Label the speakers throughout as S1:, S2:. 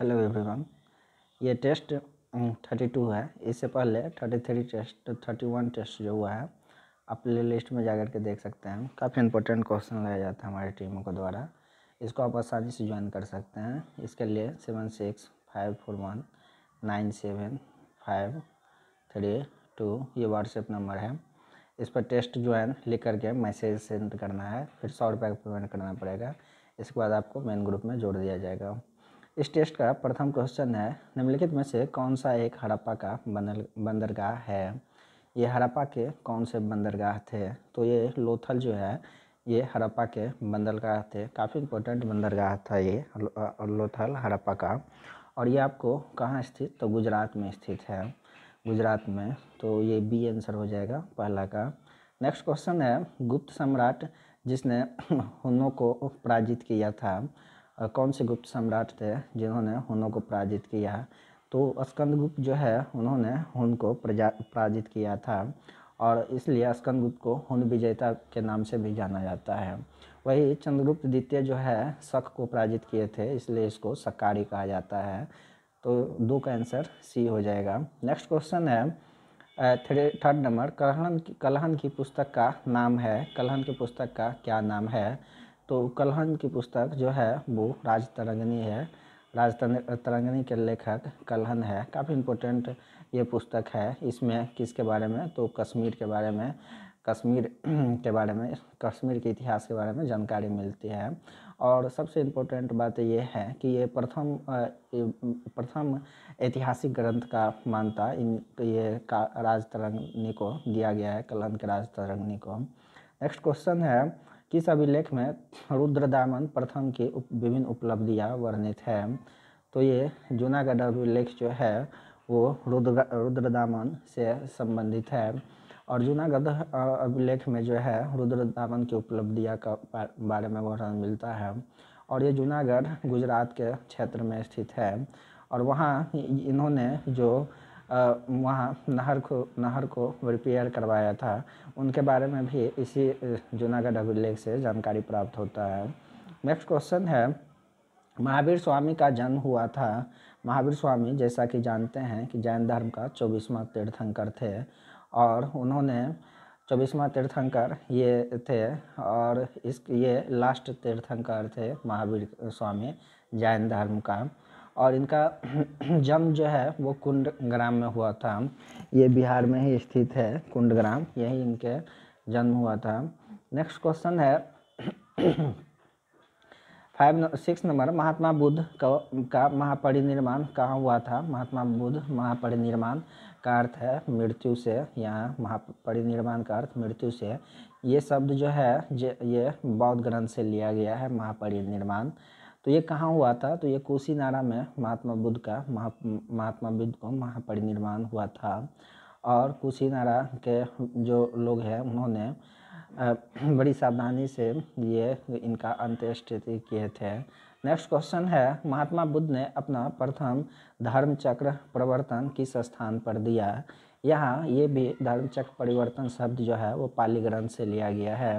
S1: hello everyone ये test thirty two है इससे पहले thirty three test thirty one test जो हुआ है आप प्ले लिस्ट में जाकर के देख सकते हैं काफ़ी इंपॉर्टेंट क्वेश्चन लगाया जाता है हमारी टीमों के द्वारा इसको आप आसानी से ज्वाइन कर सकते हैं इसके लिए seven six five four one nine seven five three two ये व्हाट्सएप नंबर है इस पर टेस्ट ज्वाइन लिख करके मैसेज सेंड करना है फिर सौ रुपये का पेमेंट करना पड़ेगा इसके बाद आपको मेन ग्रुप में जोड़ दिया जाएगा इस टेस्ट का प्रथम क्वेश्चन है निम्नलिखित में से कौन सा एक हड़प्पा का बंदर बंदरगाह है ये हड़प्पा के कौन से बंदरगाह थे तो ये लोथल जो है ये हड़प्पा के बंदरगाह थे काफ़ी इंपॉर्टेंट बंदरगाह था ये लोथल हड़प्पा का और ये आपको कहाँ स्थित तो गुजरात में स्थित है गुजरात में तो ये बी आंसर हो जाएगा पहला का नेक्स्ट क्वेश्चन है गुप्त सम्राट जिसने हुनों को पराजित किया था कौन से गुप्त सम्राट थे जिन्होंने हुनों को पराजित किया तो स्कंदगुप्त जो है उन्होंने हुन को पराजित किया था और इसलिए स्कंदगुप्त को हुन विजेता के नाम से भी जाना जाता है वही चंद्रगुप्त द्वितीय जो है शक को पराजित किए थे इसलिए इसको सकारी कहा जाता है तो दो का आंसर सी हो जाएगा नेक्स्ट क्वेश्चन है थर्ड नंबर कलहन की कलहन की पुस्तक का नाम है कलहन की पुस्तक का क्या नाम है तो कलहन की पुस्तक जो है वो राज तरंगनी है राज तरंगनी के लेखक कलहन है काफ़ी इम्पोर्टेंट ये पुस्तक है इसमें किसके बारे में तो कश्मीर के बारे में कश्मीर के बारे में कश्मीर के इतिहास के बारे में जानकारी मिलती है और सबसे इम्पोर्टेंट बात यह है कि ये प्रथम प्रथम ऐतिहासिक ग्रंथ का मानता इन ये का राज तरंगनी को दिया गया है कलहन के राज तरंगनी को नेक्स्ट क्वेश्चन है किस अभिलेख में रुद्रदामन प्रथम की उप, विभिन्न उपलब्धियाँ वर्णित है तो ये जूनागढ़ अभिलेख जो है वो रुद्र रुद्रदामन से संबंधित है और जूनागढ़ अभिलेख में जो है रुद्रदामन की उपलब्धियाँ का बारे में वर्णन मिलता है और ये जूनागढ़ गुजरात के क्षेत्र में स्थित है और वहाँ इन्होंने जो वहाँ नहर को नहर को रिपेयर करवाया था उनके बारे में भी इसी जूनागढ़ अभिलेख से जानकारी प्राप्त होता है नेक्स्ट क्वेश्चन है महावीर स्वामी का जन्म हुआ था महावीर स्वामी जैसा कि जानते हैं कि जैन धर्म का चौबीसवां तीर्थंकर थे और उन्होंने चौबीसवां तीर्थंकर ये थे और इस ये लास्ट तीर्थंकर थे महावीर स्वामी जैन धर्म का और इनका जन्म जो है वो कुंड ग्राम में हुआ था ये बिहार में ही स्थित है कुंड ग्राम यही इनके जन्म हुआ था नेक्स्ट क्वेश्चन है five six number Mahatma Buddha का महापरिनिर्माण कहाँ हुआ था महात्मा बुद्ध महापरिनिर्माण का अर्थ है मृत्यु से यहाँ महापरिनिर्माण का अर्थ मृत्यु से ये शब्द जो है ये बौद्ध ग्रंथ से लिया गया है महापरिनिर्माण तो ये कहाँ हुआ था तो ये कोसीनारा में महात्मा बुद्ध का महा महात्मा बुद्ध को महापरिनिर्वाण हुआ था और कुशीनारा के जो लोग हैं उन्होंने बड़ी सावधानी से ये इनका अंत्येष्टि किए थे नेक्स्ट क्वेश्चन है महात्मा बुद्ध ने अपना प्रथम धर्म चक्र प्रवर्तन किस स्थान पर दिया यहाँ ये भी धर्म चक्र परिवर्तन शब्द जो है वो पाली ग्रंथ से लिया गया है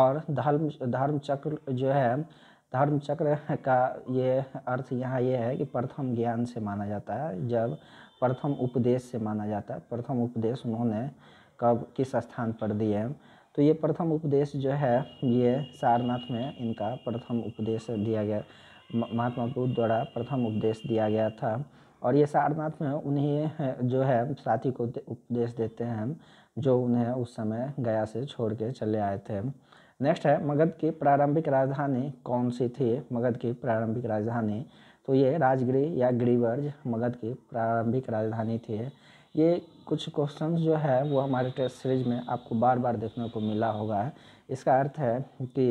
S1: और धर्म धर्म चक्र जो है धर्म चक्र का ये अर्थ यहाँ ये है कि प्रथम ज्ञान से माना जाता है जब प्रथम उपदेश से माना जाता है प्रथम उपदेश उन्होंने कब किस स्थान पर दिए तो ये प्रथम उपदेश जो है ये सारनाथ में इनका प्रथम उपदेश दिया गया महात्मा बुद्ध द्वारा प्रथम उपदेश दिया गया था और ये सारनाथ में उन्हीं जो है साथी को उपदेश देते हैं जो उन्हें उस समय गया से छोड़ के चले आए थे नेक्स्ट है मगध की प्रारंभिक राजधानी कौन सी थी मगध की प्रारंभिक राजधानी तो ये राजगिरी या गिरिवर्ज मगध की प्रारंभिक राजधानी थी ये कुछ क्वेश्चन जो है वो हमारे टेस्ट सीरीज में आपको बार बार देखने को मिला होगा इसका अर्थ है कि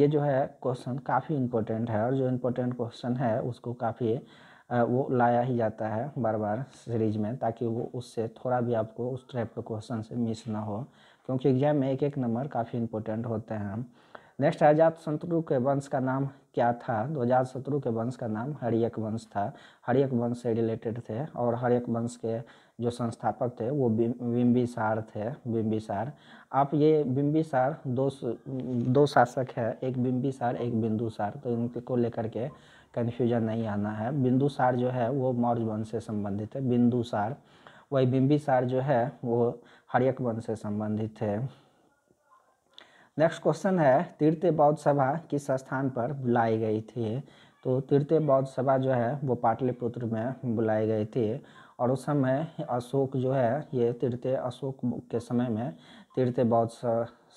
S1: ये जो है क्वेश्चन काफ़ी इम्पोर्टेंट है और जो इम्पोर्टेंट क्वेश्चन है उसको काफ़ी वो लाया ही जाता है बार बार सीरीज में ताकि वो उससे थोड़ा भी आपको उस टाइप के क्वेश्चन से मिस ना हो क्योंकि एग्जाम में एक एक नंबर काफ़ी इंपॉर्टेंट होते हैं नेक्स्ट आजात शत्रु के वंश का नाम क्या था तो आजात शत्रु के वंश का नाम हरियक वंश था हरियक वंश से रिलेटेड थे और हरियक वंश के जो संस्थापक थे वो बिम्बिसार थे बिम्बिसार आप ये बिम्बिसार दो दो शासक है एक बिम्बिसार एक बिंदुसार तो इनको लेकर के कन्फ्यूजन नहीं आना है बिंदुसार जो है वो मौर्य वंश से संबंधित है बिंदुसार वही बिम्बिसार जो है वो हरियक वंश से संबंधित है नेक्स्ट क्वेश्चन है तीर्थ बौद्ध सभा किस स्थान पर बुलाई गई थी तो तीर्थ बौद्ध सभा जो है वो पाटलिपुत्र में बुलाई गई थी और उस समय अशोक जो है ये तीर्थ अशोक के समय में तीर्थ बौद्ध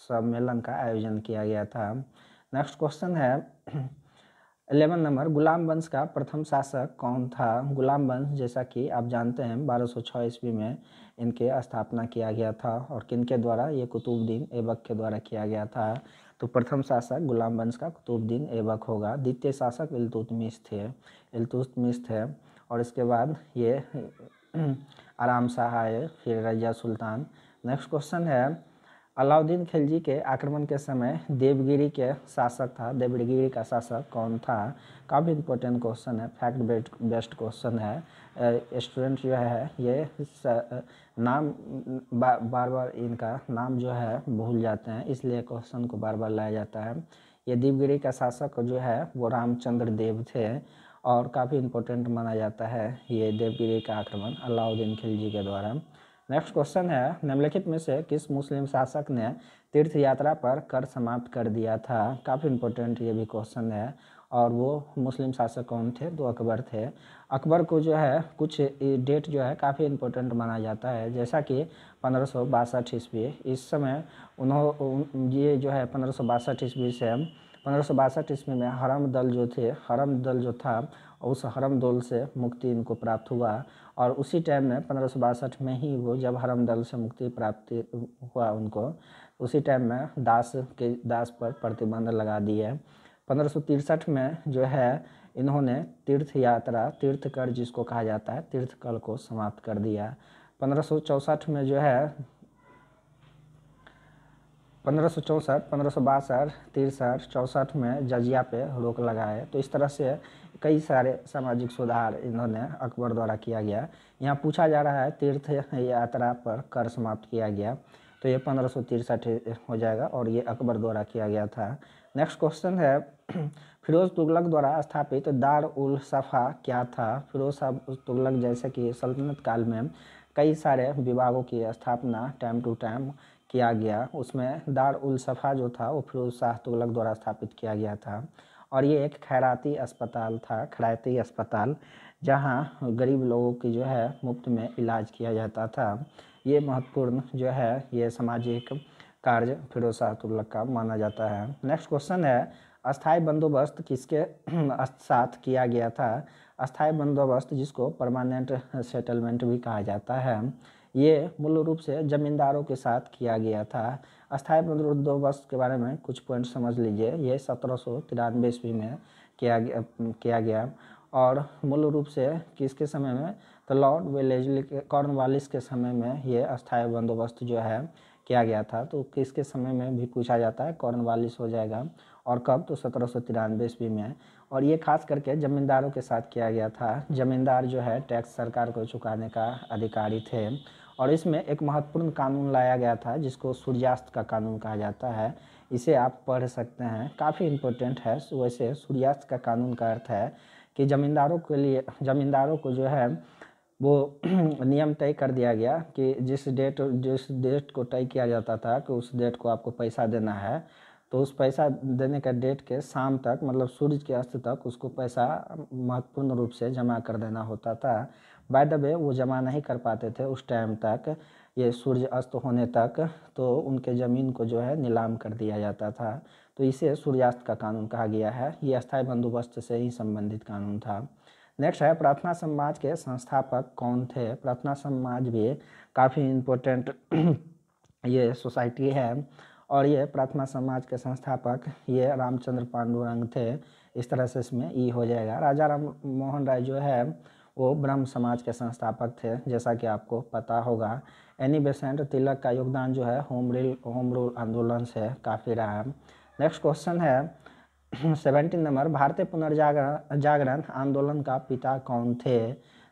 S1: सम्मेलन का आयोजन किया गया था नेक्स्ट क्वेश्चन है एलेवन नंबर गुलाम वंश का प्रथम शासक कौन था गुलाम वंश जैसा कि आप जानते हैं 1206 ईस्वी में इनके स्थापना किया गया था और किन के द्वारा ये कुतुबुद्दीन ऐबक के द्वारा किया गया था तो प्रथम शासक गुलाम वंश का कुतुबुद्दीन ऐबक होगा द्वितीय शासक इलतुतमिश थे इलतुतमिश थे और इसके बाद ये आराम शाह आए फिर रजिया सुल्तान नेक्स्ट क्वेश्चन है अलाउद्दीन खिलजी के आक्रमण के समय देवगिरी के शासक था देवगिरी का शासक कौन था काफ़ी इंपॉर्टेंट क्वेश्चन है फैक्ट बेस्ड क्वेश्चन है स्टूडेंट जो है ये नाम बा, बार बार इनका नाम जो है भूल जाते हैं इसलिए क्वेश्चन को बार बार लाया जाता है ये देवगिरी का शासक जो है वो रामचंद्र देव थे और काफ़ी इम्पोर्टेंट माना जाता है ये देवगिरी का आक्रमण अलाउद्दीन खिलजी के द्वारा नेक्स्ट क्वेश्चन है निम्नलिखित में से किस मुस्लिम शासक ने तीर्थ यात्रा पर कर समाप्त कर दिया था काफ़ी इम्पोर्टेंट ये भी क्वेश्चन है और वो मुस्लिम शासक कौन थे दो अकबर थे अकबर को जो है कुछ डेट जो है काफ़ी इम्पोर्टेंट माना जाता है जैसा कि पंद्रह सौ बासठ ईस्वी इस समय उन्हों ये जो है पंद्रह सौ बासठ ईस्वी से पंद्रह सौ बासठ ईस्वी में हरम दल जो थे हरम दल जो था उस हरम दल से मुक्ति इनको प्राप्त हुआ और उसी टाइम में पंद्रह सौ बासठ में ही वो जब हरम दल से मुक्ति प्राप्त हुआ उनको उसी टाइम में दास के दास पर प्रतिबंध लगा दिए पंद्रह में जो है इन्होंने तीर्थ यात्रा तीर्थकर जिसको कहा जाता है तीर्थकर को समाप्त कर दिया पंद्रह में जो है पंद्रह सौ चौंसठ पंद्रह सौ बासठ तिरसठ चौंसठ में जजिया पे रोक लगाए तो इस तरह से कई सारे सामाजिक सुधार इन्होंने अकबर द्वारा किया गया यहाँ पूछा जा रहा है तीर्थ यात्रा पर कर समाप्त किया गया तो ये पंद्रह सौ तिरसठ हो जाएगा और ये अकबर द्वारा किया गया था नेक्स्ट क्वेश्चन है फिरोज तुगलक द्वारा स्थापित दार उल सफ़ा क्या था फिरोज साहब तुगलक जैसे कि सल्तनत काल में कई सारे विभागों की स्थापना टाइम टू टाइम किया गया उसमें दार उल सफ़ा जो था वो फिरोज शाह तुगलक द्वारा स्थापित किया गया था और ये एक खैराती अस्पताल था खैराती अस्पताल जहाँ गरीब लोगों की जो है मुफ्त में इलाज किया जाता था ये महत्वपूर्ण जो है ये सामाजिक कार्य फिरोज शाह तुगलक का माना जाता है नेक्स्ट क्वेश्चन है अस्थायी बंदोबस्त किसके साथ किया गया था अस्थायी बंदोबस्त जिसको परमानेंट सेटलमेंट भी कहा जाता है ये मूल रूप से जमींदारों के साथ किया गया था अस्थाई बंदोबस्त के बारे में कुछ पॉइंट समझ लीजिए ये सत्रह सौ तिरानवे ईस्वी में किया गया किया गया और मूल रूप से किसके समय में तो लॉर्ड विलेज कॉर्नवालिस के समय में ये अस्थायी बंदोबस्त जो है किया गया था तो किसके समय में भी पूछा जाता है कॉर्नवालिस हो जाएगा और कब तो सत्रह सौ तिरानवे ईस्वी में और ये खास करके ज़मींदारों के साथ किया गया था ज़मींदार जो है टैक्स सरकार को चुकाने का अधिकारी थे और इसमें एक महत्वपूर्ण कानून लाया गया था जिसको सूर्यास्त का कानून कहा जाता है इसे आप पढ़ सकते हैं काफ़ी इम्पोर्टेंट है वैसे सूर्यास्त का कानून का अर्थ है कि ज़मींदारों के लिए ज़मींदारों को जो है वो नियम तय कर दिया गया कि जिस डेट जिस डेट को तय किया जाता था कि उस डेट को आपको पैसा देना है तो उस पैसा देने का डेट के शाम तक मतलब सूर्य के अस्त तक उसको पैसा महत्वपूर्ण रूप से जमा कर देना होता था बाय द वे वो जमा नहीं कर पाते थे उस टाइम तक ये सूर्य अस्त होने तक तो उनके ज़मीन को जो है नीलाम कर दिया जाता था तो इसे सूर्यास्त का कानून कहा गया है ये अस्थायी बंदोबस्त से ही संबंधित कानून था नेक्स्ट है प्रार्थना समाज के संस्थापक कौन थे प्रार्थना समाज भी काफ़ी इम्पोर्टेंट ये सोसाइटी है और ये प्रार्थना समाज के संस्थापक ये रामचंद्र पांडुरंग थे इस तरह से इसमें ई हो जाएगा राजा राम मोहन राय जो है वो ब्रह्म समाज के संस्थापक थे जैसा कि आपको पता होगा एनी बेसेंट तिलक का योगदान जो है होम रिल होम रूल आंदोलन से काफ़ी रहा है नेक्स्ट क्वेश्चन है सेवेंटीन नंबर भारतीय पुनर्जागरण जागरण आंदोलन का पिता कौन थे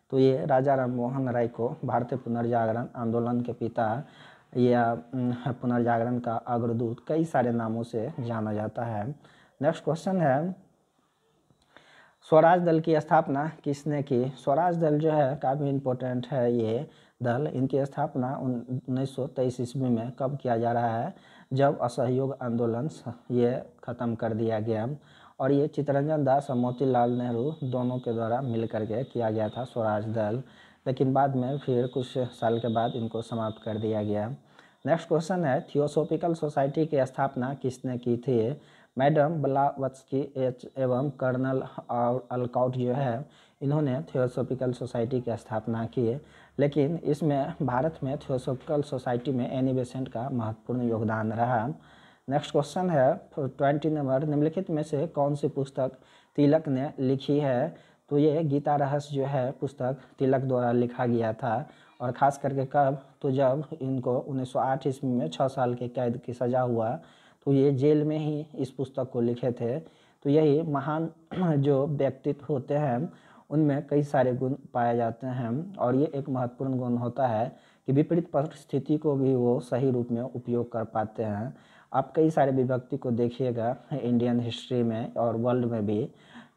S1: तो ये राजा राम मोहन राय को भारतीय पुनर्जागरण आंदोलन के पिता या पुनर्जागरण का अग्रदूत कई सारे नामों से जाना जाता है नेक्स्ट क्वेश्चन है स्वराज दल की स्थापना किसने की स्वराज दल जो है काफ़ी इम्पोर्टेंट है ये दल इनकी स्थापना उन्नीस सौ तेईस ईस्वी में कब किया जा रहा है जब असहयोग आंदोलन ये ख़त्म कर दिया गया और ये चितरंजन दास और मोतीलाल नेहरू दोनों के द्वारा मिल के किया गया था स्वराज दल लेकिन बाद में फिर कुछ साल के बाद इनको समाप्त कर दिया गया नेक्स्ट क्वेश्चन है थियोसोफिकल सोसाइटी की स्थापना किसने की थी मैडम एच एवं कर्नल और अलकाउट जो है इन्होंने थियोसोफिकल सोसाइटी की स्थापना की है लेकिन इसमें भारत में थियोसोफिकल सोसाइटी में एनी बेसेंट का महत्वपूर्ण योगदान रहा नेक्स्ट क्वेश्चन है ट्वेंटी नंबर निम्नलिखित में से कौन सी पुस्तक तिलक ने लिखी है तो ये गीता रहस्य जो है पुस्तक तिलक द्वारा लिखा गया था और ख़ास करके कब तो जब इनको 1908 ईस्वी में छः साल के कैद की सज़ा हुआ तो ये जेल में ही इस पुस्तक को लिखे थे तो यही महान जो व्यक्तित्व होते हैं उनमें कई सारे गुण पाए जाते हैं और ये एक महत्वपूर्ण गुण होता है कि विपरीत परिस्थिति को भी वो सही रूप में उपयोग कर पाते हैं आप कई सारे विभक्ति को देखिएगा इंडियन हिस्ट्री में और वर्ल्ड में भी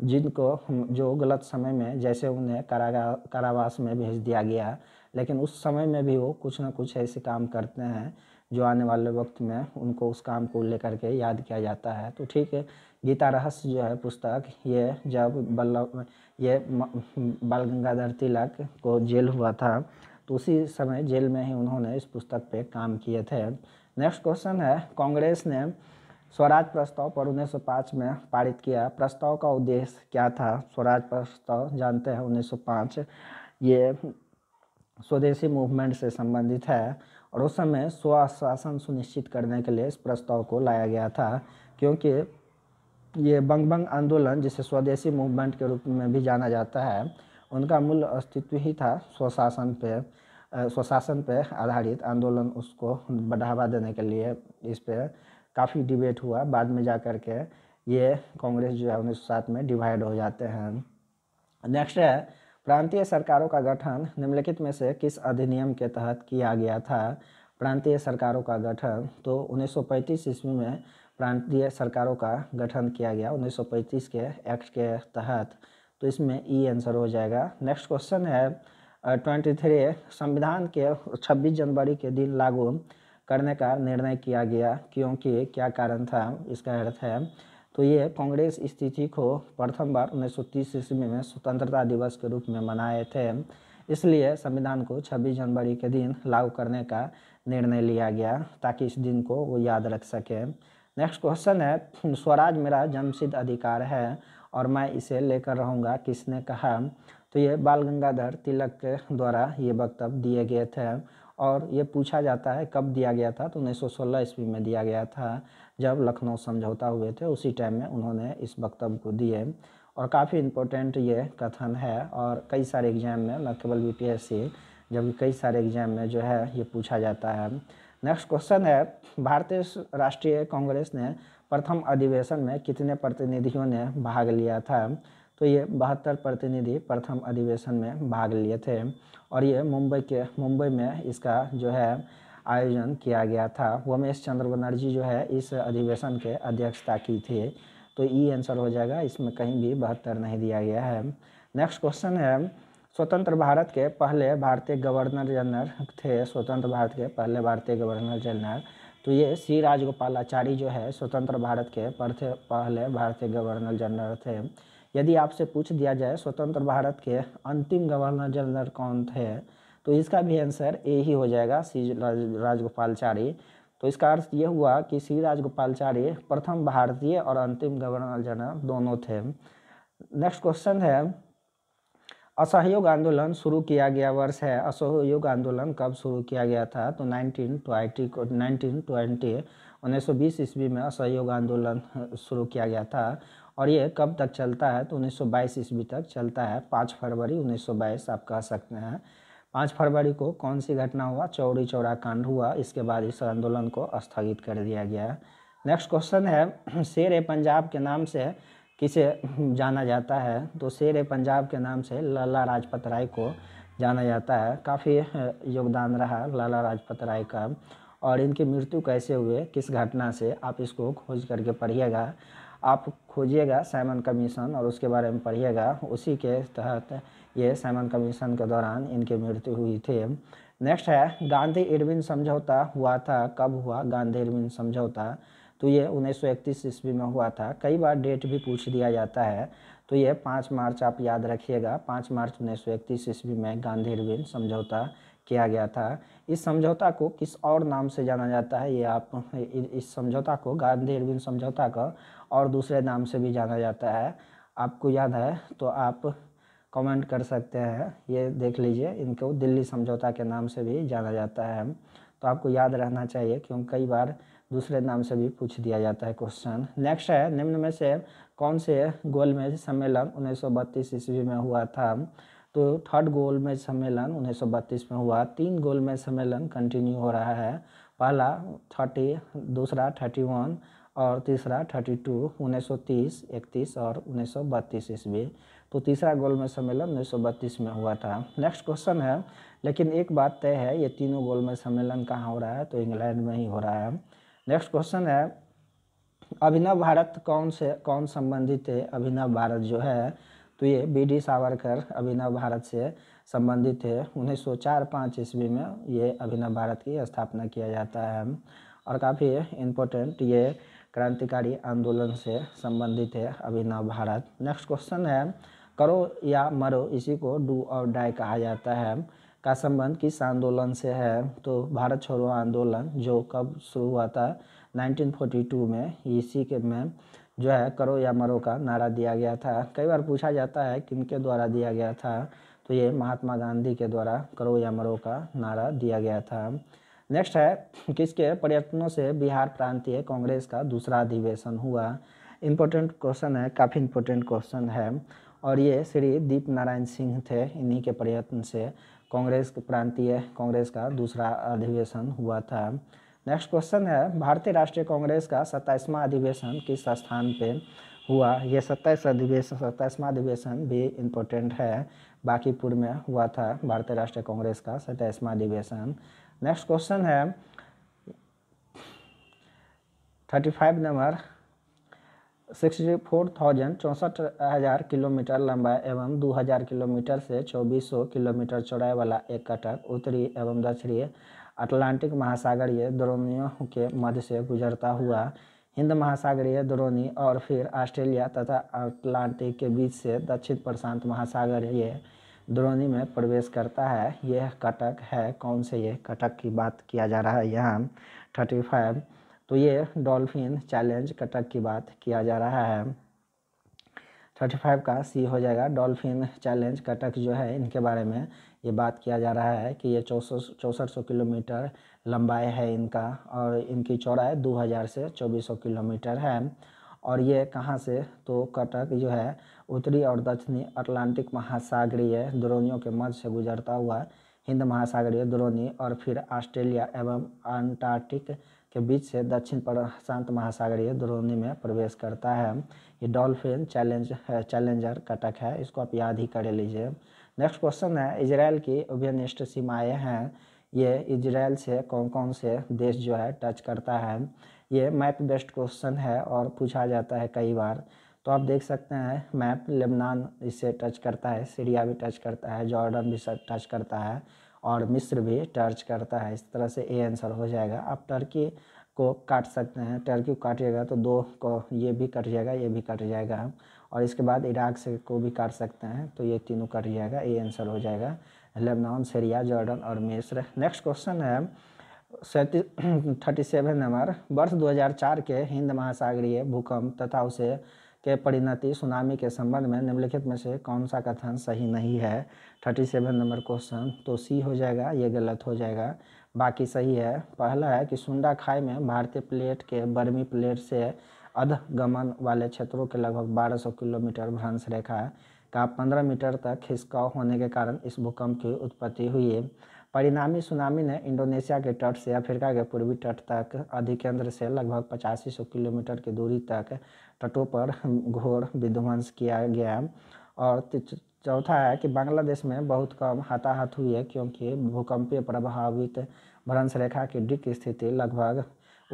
S1: जिनको जो गलत समय में जैसे उन्हें कारागार कारावास में भेज दिया गया लेकिन उस समय में भी वो कुछ ना कुछ ऐसे काम करते हैं जो आने वाले वक्त में उनको उस काम को लेकर के याद किया जाता है तो ठीक है गीता रहस्य जो है पुस्तक ये जब बल्लभ ये बाल गंगाधर तिलक को जेल हुआ था तो उसी समय जेल में ही उन्होंने इस पुस्तक पे काम किए थे नेक्स्ट क्वेश्चन है कांग्रेस ने स्वराज प्रस्ताव पर 1905 में पारित किया प्रस्ताव का उद्देश्य क्या था स्वराज प्रस्ताव जानते हैं 1905 ये स्वदेशी मूवमेंट से संबंधित है और उस समय स्वशासन सुनिश्चित करने के लिए इस प्रस्ताव को लाया गया था क्योंकि ये बंग बंग आंदोलन जिसे स्वदेशी मूवमेंट के रूप में भी जाना जाता है उनका मूल अस्तित्व ही था स्वशासन पे स्वशासन पे आधारित आंदोलन उसको बढ़ावा देने के लिए इस पर काफ़ी डिबेट हुआ बाद में जा कर के ये कांग्रेस जो है उन्नीस में डिवाइड हो जाते हैं नेक्स्ट है प्रांतीय सरकारों का गठन निम्नलिखित में से किस अधिनियम के तहत किया गया था प्रांतीय सरकारों का गठन तो 1935 ईस्वी में प्रांतीय सरकारों का गठन किया गया 1935 के एक्ट के तहत तो इसमें ई e आंसर हो जाएगा नेक्स्ट क्वेश्चन है ट्वेंटी थ्री संविधान के 26 जनवरी के दिन लागू करने का निर्णय किया गया क्योंकि क्या कारण था इसका अर्थ है तो ये कांग्रेस इस तिथि को प्रथम बार उन्नीस सौ तीस ईस्वी में स्वतंत्रता दिवस के रूप में मनाए थे इसलिए संविधान को 26 जनवरी के दिन लागू करने का निर्णय लिया गया ताकि इस दिन को वो याद रख सकें नेक्स्ट क्वेश्चन है स्वराज मेरा जन्मसिद्ध अधिकार है और मैं इसे लेकर रहूँगा किसने कहा तो ये बाल गंगाधर तिलक के द्वारा ये वक्तव्य दिए गए थे और ये पूछा जाता है कब दिया गया था तो उन्नीस सौ सोलह ईस्वी में दिया गया था जब लखनऊ समझौता हुए थे उसी टाइम में उन्होंने इस वक्तव्य को दिए और काफ़ी इम्पोर्टेंट ये कथन है और कई सारे एग्ज़ाम में न केवल बी पी एस सी जबकि कई सारे एग्ज़ाम में जो है ये पूछा जाता है नेक्स्ट क्वेश्चन है भारतीय राष्ट्रीय कांग्रेस ने प्रथम अधिवेशन में कितने प्रतिनिधियों ने भाग लिया था तो ये बहत्तर प्रतिनिधि प्रथम अधिवेशन में भाग लिए थे और ये मुंबई के मुंबई में इसका जो है आयोजन किया गया था उमेश चंद्र बनर्जी जो है इस अधिवेशन के अध्यक्षता की थी तो ई आंसर हो जाएगा इसमें कहीं भी बहत्तर नहीं दिया गया है नेक्स्ट क्वेश्चन है स्वतंत्र भारत के पहले भारतीय गवर्नर जनरल थे स्वतंत्र भारत के पहले भारतीय गवर्नर जनरल तो ये श्री राजगोपालाचारी जो है स्वतंत्र भारत के पहले भारतीय गवर्नर जनरल थे यदि आपसे पूछ दिया जाए स्वतंत्र भारत के अंतिम गवर्नर जनरल कौन थे तो इसका भी आंसर ए ही हो जाएगा सी राजगोपालचारी तो इसका अर्थ ये हुआ कि सी राजगोपालचारी प्रथम भारतीय और अंतिम गवर्नर जनरल दोनों थे नेक्स्ट क्वेश्चन है असहयोग आंदोलन शुरू किया गया वर्ष है असहयोग आंदोलन कब शुरू किया गया था तो नाइनटीन ट्वेंटी नाइनटीन ट्वेंटी उन्नीस सौ बीस ईस्वी में असहयोग आंदोलन शुरू किया गया था और ये कब तक चलता है तो 1922 ईस्वी तक चलता है पाँच फरवरी 1922 आप कह सकते हैं पाँच फरवरी को कौन सी घटना हुआ चौड़ी चौड़ा कांड हुआ इसके बाद इस आंदोलन को स्थगित कर दिया गया है नेक्स्ट क्वेश्चन है शेर ए पंजाब के नाम से किसे जाना जाता है तो शेर ए पंजाब के नाम से लाला लाजपत राय को जाना जाता है काफ़ी योगदान रहा लाला लाजपत राय का और इनकी मृत्यु कैसे हुए किस घटना से आप इसको खोज करके पढ़िएगा आप खोजिएगा साइमन कमीशन और उसके बारे में पढ़िएगा उसी के तहत ये साइमन कमीशन के दौरान इनकी मृत्यु हुई थी नेक्स्ट है गांधी इरविन समझौता हुआ था कब हुआ गांधी इरविन समझौता तो ये 1931 ईस्वी में हुआ था कई बार डेट भी पूछ दिया जाता है तो ये पाँच मार्च आप याद रखिएगा पाँच मार्च उन्नीस सौ इकतीस ईस्वी में गांधी इरविन समझौता किया गया था इस समझौता को किस और नाम से जाना जाता है ये आप इस समझौता को गांधी इरविन समझौता का और दूसरे नाम से भी जाना जाता है आपको याद है तो आप कमेंट कर सकते हैं ये देख लीजिए इनको दिल्ली समझौता के नाम से भी जाना जाता है तो आपको याद रहना चाहिए क्योंकि कई बार दूसरे नाम से भी पूछ दिया जाता है क्वेश्चन नेक्स्ट है निम्न में से कौन से गोलमेज सम्मेलन उन्नीस सौ बत्तीस ईस्वी में हुआ था तो थर्ड गोलमेज सम्मेलन उन्नीस सौ बत्तीस में हुआ तीन गोलमेज सम्मेलन कंटिन्यू हो रहा है पहला थर्टी दूसरा थर्टी वन और तीसरा 32 1930 31 और 1932 ईस्वी तो तीसरा गोलमेज सम्मेलन उन्नीस में हुआ था नेक्स्ट क्वेश्चन है लेकिन एक बात तय है ये तीनों गोलमेज सम्मेलन कहाँ हो रहा है तो इंग्लैंड में ही हो रहा है नेक्स्ट क्वेश्चन है अभिनव भारत कौन से कौन संबंधित है अभिनव भारत जो है तो ये बी डी सावरकर अभिनव भारत से संबंधित है उन्नीस सौ चार पाँच ईस्वी में ये अभिनव भारत की स्थापना किया जाता है और काफ़ी इम्पोर्टेंट ये क्रांतिकारी आंदोलन से संबंधित है अभी नव भारत नेक्स्ट क्वेश्चन है करो या मरो इसी को डू और डाई कहा जाता है का संबंध किस आंदोलन से है तो भारत छोड़ो आंदोलन जो कब शुरू हुआ था 1942 में इसी के में जो है करो या मरो का नारा दिया गया था कई बार पूछा जाता है किनके द्वारा दिया गया था तो ये महात्मा गांधी के द्वारा करो या मरो का नारा दिया गया था नेक्स्ट है किसके प्रयत्नों से बिहार प्रांतीय कांग्रेस का दूसरा अधिवेशन हुआ इम्पोर्टेंट क्वेश्चन है काफ़ी इम्पोर्टेंट क्वेश्चन है और ये श्री दीप नारायण सिंह थे इन्हीं के प्रयत्न से कांग्रेस प्रांतीय कांग्रेस का दूसरा अधिवेशन हुआ था नेक्स्ट क्वेश्चन है भारतीय राष्ट्रीय कांग्रेस का सत्ताईसवां अधिवेशन किस स्थान पे हुआ यह सत्ताईस अधिवेशन सत्ताईसवां अधिवेशन भी इम्पोर्टेंट है बाकीपुर में हुआ था भारतीय राष्ट्रीय कांग्रेस का सत्ताईसवां अधिवेशन नेक्स्ट क्वेश्चन है thirty five number sixty four thousand चौंसठ हज़ार किलोमीटर लंबा एवं दो हज़ार किलोमीटर से चौबीस सौ किलोमीटर चौड़ाई वाला एक कटक उत्तरी एवं दक्षिणी अटलांटिक महासागरीय द्रोणियों के मध्य से गुजरता हुआ हिंद महासागरीय द्रोणी और फिर ऑस्ट्रेलिया तथा अटलांटिक के बीच से दक्षिण प्रशांत महासागरीय द्रोणी में प्रवेश करता है यह कटक है कौन से यह कटक की बात किया जा रहा है यहाँ थर्टी फाइव तो ये डॉल्फिन चैलेंज कटक की बात किया जा रहा है थर्टी फाइव का सी हो जाएगा डॉल्फिन चैलेंज कटक जो है इनके बारे में ये बात किया जा रहा है कि ये चौसठ चौसठ सौ किलोमीटर लंबाई है इनका और इनकी चौड़ाई दो हज़ार से चौबीस सौ किलोमीटर है और ये कहाँ से तो कटक जो है उत्तरी और दक्षिणी अटलांटिक महासागरीय द्रोणियों के मध्य से गुजरता हुआ हिंद महासागरीय द्रोणी और फिर ऑस्ट्रेलिया एवं अंटार्कटिक के बीच से दक्षिण प्रशांत महासागरीय द्रोणी में प्रवेश करता है ये डॉल्फिन चैलेंज चैलेंजर कटक है इसको आप याद ही कर लीजिए नेक्स्ट क्वेश्चन है इसराइल की उभयनिष्ठ सीमाएँ हैं ये इसराइल से कौन कौन से देश जो है टच करता है ये मैप बेस्ट क्वेश्चन है और पूछा जाता है कई बार तो आप देख सकते हैं मैप लेबनान इसे टच करता है सीरिया भी टच करता है जॉर्डन भी टच करता है और मिस्र भी टच करता है इस तरह से ए आंसर हो जाएगा आप टर्की को काट सकते हैं टर्की को काटिएगा तो दो को ये भी कट जाएगा ये भी कट जाएगा और इसके बाद इराक से को भी काट सकते हैं तो ये तीनों कट जाएगा ए आंसर हो जाएगा लेबनान सीरिया जॉर्डन और मिस्र नेक्स्ट क्वेश्चन है थर्टी सेवन नंबर वर्ष 2004 के हिंद महासागरीय भूकंप तथा उसे के परिणति सुनामी के संबंध में निम्नलिखित में से कौन सा कथन सही नहीं है थर्टी सेवन नंबर क्वेश्चन तो सी हो जाएगा ये गलत हो जाएगा बाकी सही है पहला है कि सुंडा खाई में भारतीय प्लेट के बर्मी प्लेट से अधगमन वाले क्षेत्रों के लगभग 1200 किलोमीटर भ्रंश रेखा का 15 मीटर तक खिसकाव होने के कारण इस भूकंप की उत्पत्ति हुई है परिणामी सुनामी ने इंडोनेशिया के तट से अफ्रीका के पूर्वी तट तक अधिकेंद्र से लगभग पचासी सौ किलोमीटर की दूरी तक तटों पर घोर विध्वंस किया गया और चौथा है कि बांग्लादेश में बहुत कम हताहत हुई है क्योंकि भूकंपीय प्रभावित भ्रंश रेखा की डिक स्थिति लगभग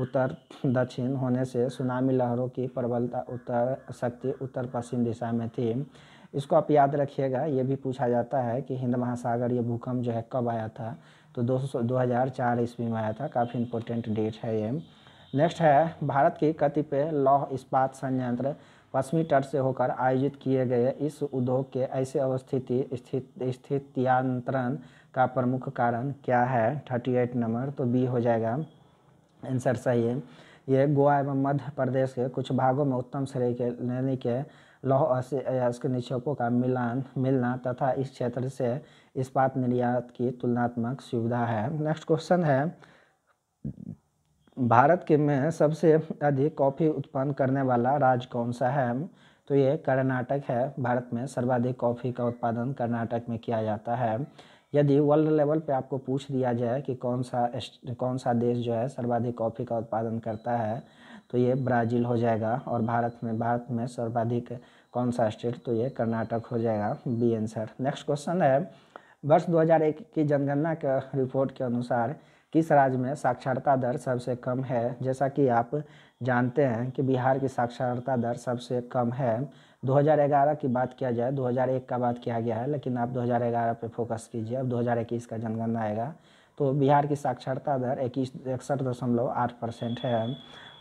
S1: उत्तर दक्षिण होने से सुनामी लहरों की प्रबलता उत्तर शक्ति उत्तर पश्चिम दिशा में थी इसको आप याद रखिएगा ये भी पूछा जाता है कि हिंद महासागर ये भूकंप जो है कब आया था तो दो सौ दो हज़ार चार ईस्वी में आया था काफ़ी इंपॉर्टेंट डेट है ये नेक्स्ट है भारत की कतिपय लौह इस्पात संयंत्र पश्चिमी तट से होकर आयोजित किए गए इस उद्योग के ऐसे अवस्थिति स्थित स्थित्यांतरण का प्रमुख कारण क्या है थर्टी एट नंबर तो बी हो जाएगा आंसर सही है ये गोवा एवं मध्य प्रदेश के कुछ भागों में उत्तम श्रेणी के लेने के लौह अयस्क निक्षेपों का मिलान मिलना तथा इस क्षेत्र से इस्पात निर्यात की तुलनात्मक सुविधा है नेक्स्ट क्वेश्चन है भारत के में सबसे अधिक कॉफ़ी उत्पन्न करने वाला राज्य कौन सा है तो ये कर्नाटक है भारत में सर्वाधिक कॉफ़ी का उत्पादन कर्नाटक में किया जाता है यदि वर्ल्ड लेवल पे आपको पूछ दिया जाए कि कौन सा कौन सा देश जो है सर्वाधिक कॉफ़ी का उत्पादन करता है तो ये ब्राज़ील हो जाएगा और भारत में भारत में सर्वाधिक कौन सा स्टेट तो ये कर्नाटक हो जाएगा बी आंसर नेक्स्ट क्वेश्चन है वर्ष 2001 की जनगणना के रिपोर्ट के अनुसार किस राज्य में साक्षरता दर सबसे कम है जैसा कि आप जानते हैं कि बिहार की साक्षरता दर सबसे कम है 2011 की बात किया जाए 2001 का बात किया गया है लेकिन आप 2011 पे फोकस कीजिए अब 2021 का जनगणना आएगा तो बिहार की साक्षरता दर इक्कीस इकसठ दशमलव आठ परसेंट है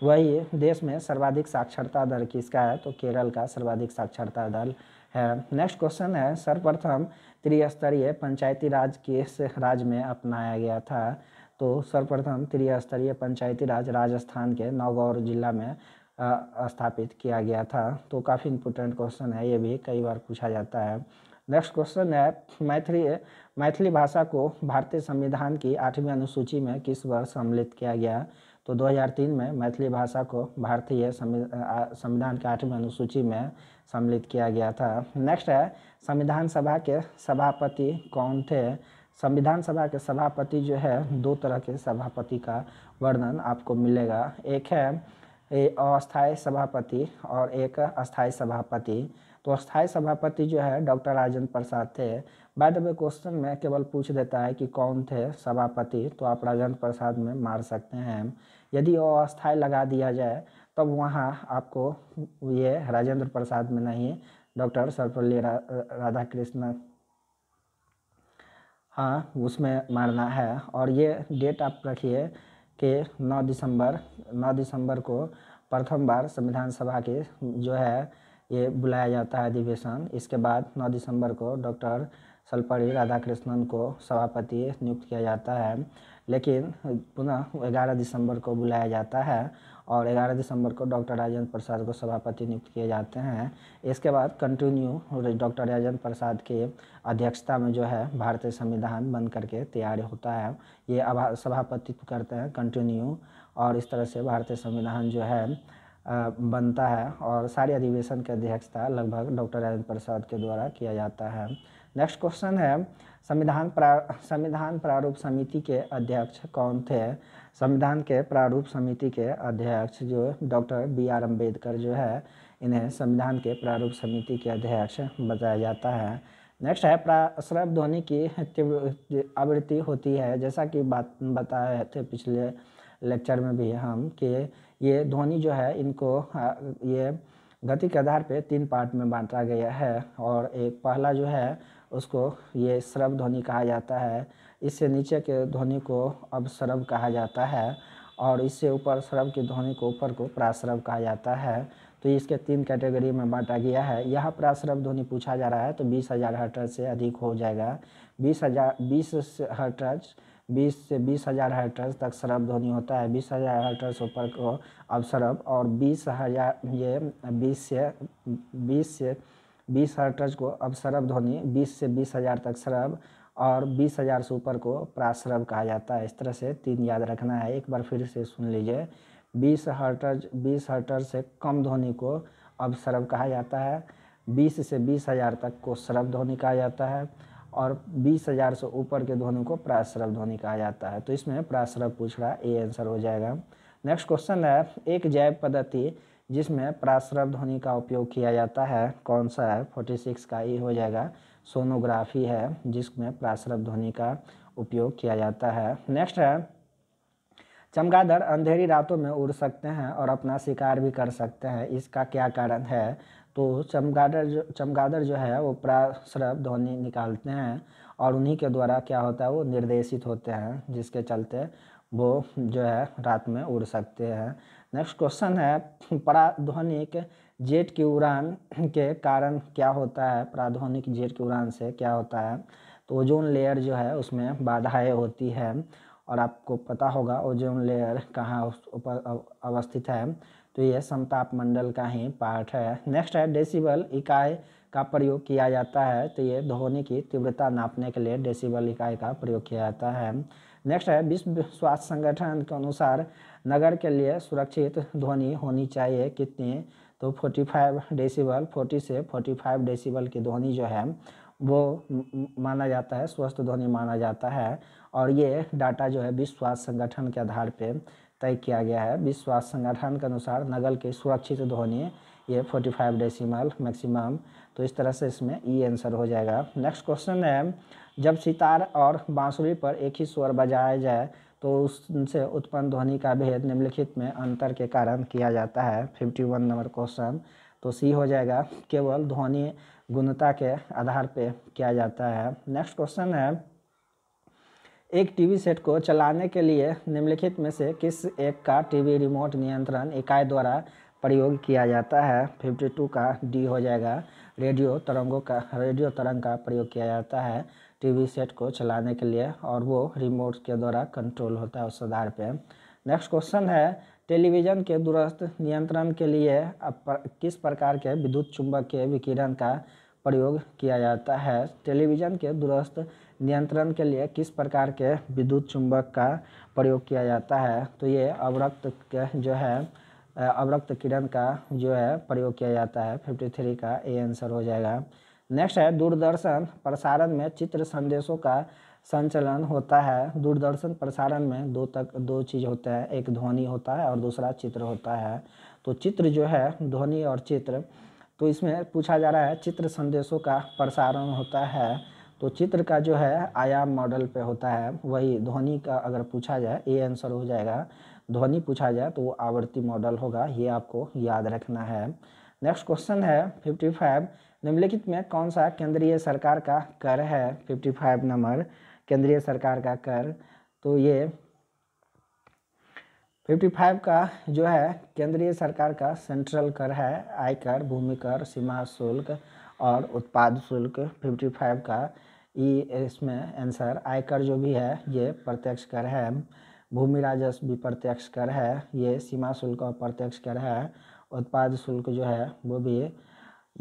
S1: वही देश में सर्वाधिक साक्षरता दर किसका है तो केरल का सर्वाधिक साक्षरता दर है नेक्स्ट क्वेश्चन है सर्वप्रथम त्रिस्तरीय पंचायती राज किस राज्य में अपनाया गया था तो सर्वप्रथम त्रिस्तरीय पंचायती राज राजस्थान के नौगौर जिला में स्थापित किया गया था तो काफ़ी इंपोर्टेंट क्वेश्चन है ये भी कई बार पूछा जाता है नेक्स्ट क्वेश्चन है मैथिली मैथिली भाषा को भारतीय संविधान की आठवीं अनुसूची में किस वर्ष सम्मिलित किया गया तो 2003 में मैथिली भाषा को भारतीय संविधान की आठवीं अनुसूची में सम्मिलित किया गया था नेक्स्ट है संविधान सभा के सभापति कौन थे संविधान सभा के सभापति जो है दो तरह के सभापति का वर्णन आपको मिलेगा एक है अस्थायी सभापति और एक अस्थायी सभापति तो अस्थायी सभापति जो है डॉक्टर राजेंद्र प्रसाद थे बाय द क्वेश्चन में केवल पूछ देता है कि कौन थे सभापति तो आप राजेंद्र प्रसाद में मार सकते हैं यदि अस्थायी लगा दिया जाए तब वहाँ आपको ये राजेंद्र प्रसाद में नहीं डॉक्टर सर्वपल्ली राधा कृष्ण हाँ उसमें मारना है और ये डेट आप रखिए कि 9 दिसंबर 9 दिसंबर को प्रथम बार संविधान सभा के जो है ये बुलाया जाता है अधिवेशन इसके बाद 9 दिसंबर को डॉक्टर सलपरी राधाकृष्णन को सभापति नियुक्त किया जाता है लेकिन पुनः 11 दिसंबर को बुलाया जाता है और 11 दिसंबर को डॉक्टर राजेंद्र प्रसाद को सभापति नियुक्त किए जाते हैं इसके बाद कंटिन्यू डॉक्टर राजेंद्र प्रसाद के अध्यक्षता में जो है भारतीय संविधान बन करके तैयार होता है ये सभापतित्व करते हैं कंटिन्यू और इस तरह से भारतीय संविधान जो है बनता है और सारे अधिवेशन की अध्यक्षता लगभग डॉक्टर राजेंद्र प्रसाद के द्वारा किया जाता है नेक्स्ट क्वेश्चन है संविधान प्रा संविधान प्रारूप समिति के अध्यक्ष कौन थे संविधान के प्रारूप समिति के अध्यक्ष जो डॉक्टर बी आर अम्बेडकर जो है इन्हें संविधान के प्रारूप समिति के अध्यक्ष बताया जाता है नेक्स्ट है प्राश्रव ध्वनि की आवृत्ति होती है जैसा कि बात बताए थे पिछले लेक्चर में भी हम कि ये ध्वनि जो है इनको ये गति के आधार पे तीन पार्ट में बांटा गया है और एक पहला जो है उसको ये सरब ध्वनि कहा जाता है इससे नीचे के ध्वनि को अब सरब कहा जाता है और इससे ऊपर सरब की ध्वनि को ऊपर को प्रासरब कहा जाता है तो इसके तीन कैटेगरी में बांटा गया है यह प्रासरब ध्वनि पूछा जा रहा है तो बीस हज़ार हटर से अधिक हो जाएगा बीस हज़ार बीस से हर्टज बीस से बीस हज़ार हर्टज तक सरब ध्वनि होता है बीस हज़ार हर्टज ऊपर को अब सरब और बीस हज़ार ये बीस से बीस से बीस हर्टज को अपसरभ ध्वनि बीस से बीस हज़ार तक सरब और बीस हज़ार से ऊपर को प्रासरभ कहा जाता है इस तरह से तीन याद रखना है एक बार फिर से सुन लीजिए बीस हर्टज बीस हर्टज से कम ध्वनि को अपसरभ कहा जाता है बीस से बीस हज़ार तक को सरभ ध्वनि कहा जाता है और बीस हज़ार से ऊपर के ध्वनि को प्रासरभ ध्वनि कहा जाता है तो इसमें प्रासरभ पूछ रहा ए आंसर हो जाएगा नेक्स्ट क्वेश्चन है एक जैव पद्धति जिसमें प्राश्रव ध्वनि का उपयोग किया जाता है कौन सा है फोर्टी सिक्स का ई हो जाएगा सोनोग्राफी है जिसमें प्राश्रव ध्वनि का उपयोग किया जाता है नेक्स्ट है चमगादड़ अंधेरी रातों में उड़ सकते हैं और अपना शिकार भी कर सकते हैं इसका क्या कारण है तो चमगादड़ जो चमगादड़ जो है वो प्राश्रव ध्वनि निकालते हैं और उन्हीं के द्वारा क्या होता है वो निर्देशित होते हैं जिसके चलते वो जो है रात में उड़ सकते हैं नेक्स्ट क्वेश्चन है पराध्वनिक जेट की उड़ान के कारण क्या होता है प्राध्वनिक जेट की उड़ान से क्या होता है तो ओजोन लेयर जो है उसमें बाधाएं होती है और आपको पता होगा ओजोन लेयर कहाँ ऊपर अवस्थित है तो ये समताप मंडल का ही पार्ट है नेक्स्ट है डेसिबल इकाई का प्रयोग किया जाता है तो ये ध्वनि की तीव्रता नापने के लिए डेसिबल इकाई का प्रयोग किया जाता है नेक्स्ट है विश्व स्वास्थ्य संगठन के अनुसार नगर के लिए सुरक्षित ध्वनि होनी चाहिए कितनी तो 45 डेसिबल 40 से 45 डेसिबल की ध्वनि जो है वो माना जाता है स्वस्थ ध्वनि माना जाता है और ये डाटा जो है विश्व स्वास्थ्य संगठन के आधार पे तय किया गया है विश्व स्वास्थ्य संगठन के अनुसार नगर की सुरक्षित ध्वनि ये 45 डेसिमल मैक्सिमम तो इस तरह से इसमें ई आंसर हो जाएगा नेक्स्ट क्वेश्चन है जब सितार और बांसुरी पर एक ही स्वर बजाया जाए तो उससे उत्पन्न ध्वनि का भेद निम्नलिखित में अंतर के कारण किया जाता है फिफ्टी वन नंबर क्वेश्चन तो सी हो जाएगा केवल ध्वनि गुणता के आधार पे किया जाता है नेक्स्ट क्वेश्चन है एक टीवी सेट को चलाने के लिए निम्नलिखित में से किस एक का टीवी रिमोट नियंत्रण इकाई द्वारा प्रयोग किया जाता है 52 का डी हो जाएगा रेडियो तरंगों का रेडियो तरंग का प्रयोग किया जाता है टीवी सेट को चलाने के लिए और वो रिमोट के द्वारा कंट्रोल होता है उस आधार पे नेक्स्ट क्वेश्चन है टेलीविज़न के दूरस्थ नियंत्रण के लिए पर, किस प्रकार के विद्युत चुंबक के विकिरण का प्रयोग किया जाता है टेलीविज़न के दूरस्थ नियंत्रण के लिए किस प्रकार के विद्युत चुंबक का प्रयोग किया जाता है तो ये अवरक्त जो है अवरक्त किरण का जो है प्रयोग किया जाता है फिफ्टी थ्री का ए आंसर हो जाएगा नेक्स्ट है दूरदर्शन प्रसारण में चित्र संदेशों का संचलन होता है दूरदर्शन प्रसारण में दो तक दो चीज़ होते हैं एक ध्वनि होता है और दूसरा चित्र होता है तो चित्र जो है ध्वनि और चित्र तो इसमें पूछा जा रहा है चित्र संदेशों का प्रसारण होता है तो चित्र का जो है आयाम मॉडल पे होता है वही ध्वनि का अगर पूछा जाए ये आंसर हो जाएगा ध्वनि पूछा जाए तो वो आवर्ती मॉडल होगा ये आपको याद रखना है नेक्स्ट क्वेश्चन है फिफ्टी फाइव निम्नलिखित में कौन सा केंद्रीय सरकार का कर है 55 नंबर केंद्रीय सरकार का कर तो ये 55 का जो है केंद्रीय सरकार का सेंट्रल कर है आयकर भूमि कर सीमा शुल्क और उत्पाद शुल्क 55 का ये इसमें आंसर आयकर जो भी है ये प्रत्यक्ष कर है भूमि राजस्व भी प्रत्यक्ष कर है ये सीमा शुल्क और प्रत्यक्ष कर है उत्पाद शुल्क जो है वो भी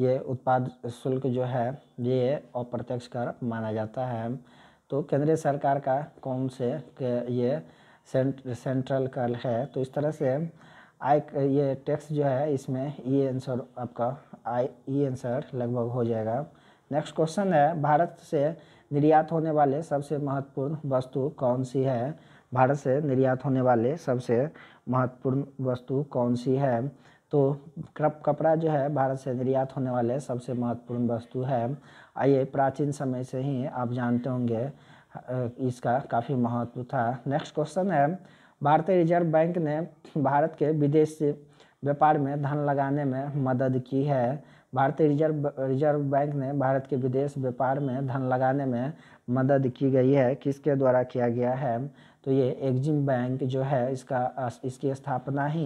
S1: ये उत्पाद शुल्क जो है ये अप्रत्यक्ष कर माना जाता है तो केंद्रीय सरकार का कौन से ये सेंट, सेंट्रल कर है तो इस तरह से आई ये टैक्स जो है इसमें ये आंसर आपका आई ये आंसर लगभग हो जाएगा नेक्स्ट क्वेश्चन है भारत से निर्यात होने वाले सबसे महत्वपूर्ण वस्तु कौन सी है भारत से निर्यात होने वाले सबसे महत्वपूर्ण वस्तु कौन सी है तो कपड़ा जो है भारत से निर्यात होने वाले सबसे महत्वपूर्ण वस्तु है आइए प्राचीन समय से ही आप जानते होंगे इसका काफ़ी महत्व था नेक्स्ट क्वेश्चन है भारतीय रिजर्व बैंक ने भारत के विदेश व्यापार में धन लगाने में मदद की है भारतीय रिजर्व रिजर्व बैंक ने भारत के विदेश व्यापार में धन लगाने में मदद की गई है किसके द्वारा किया गया है तो ये एग्जिम बैंक जो है इसका इसकी स्थापना ही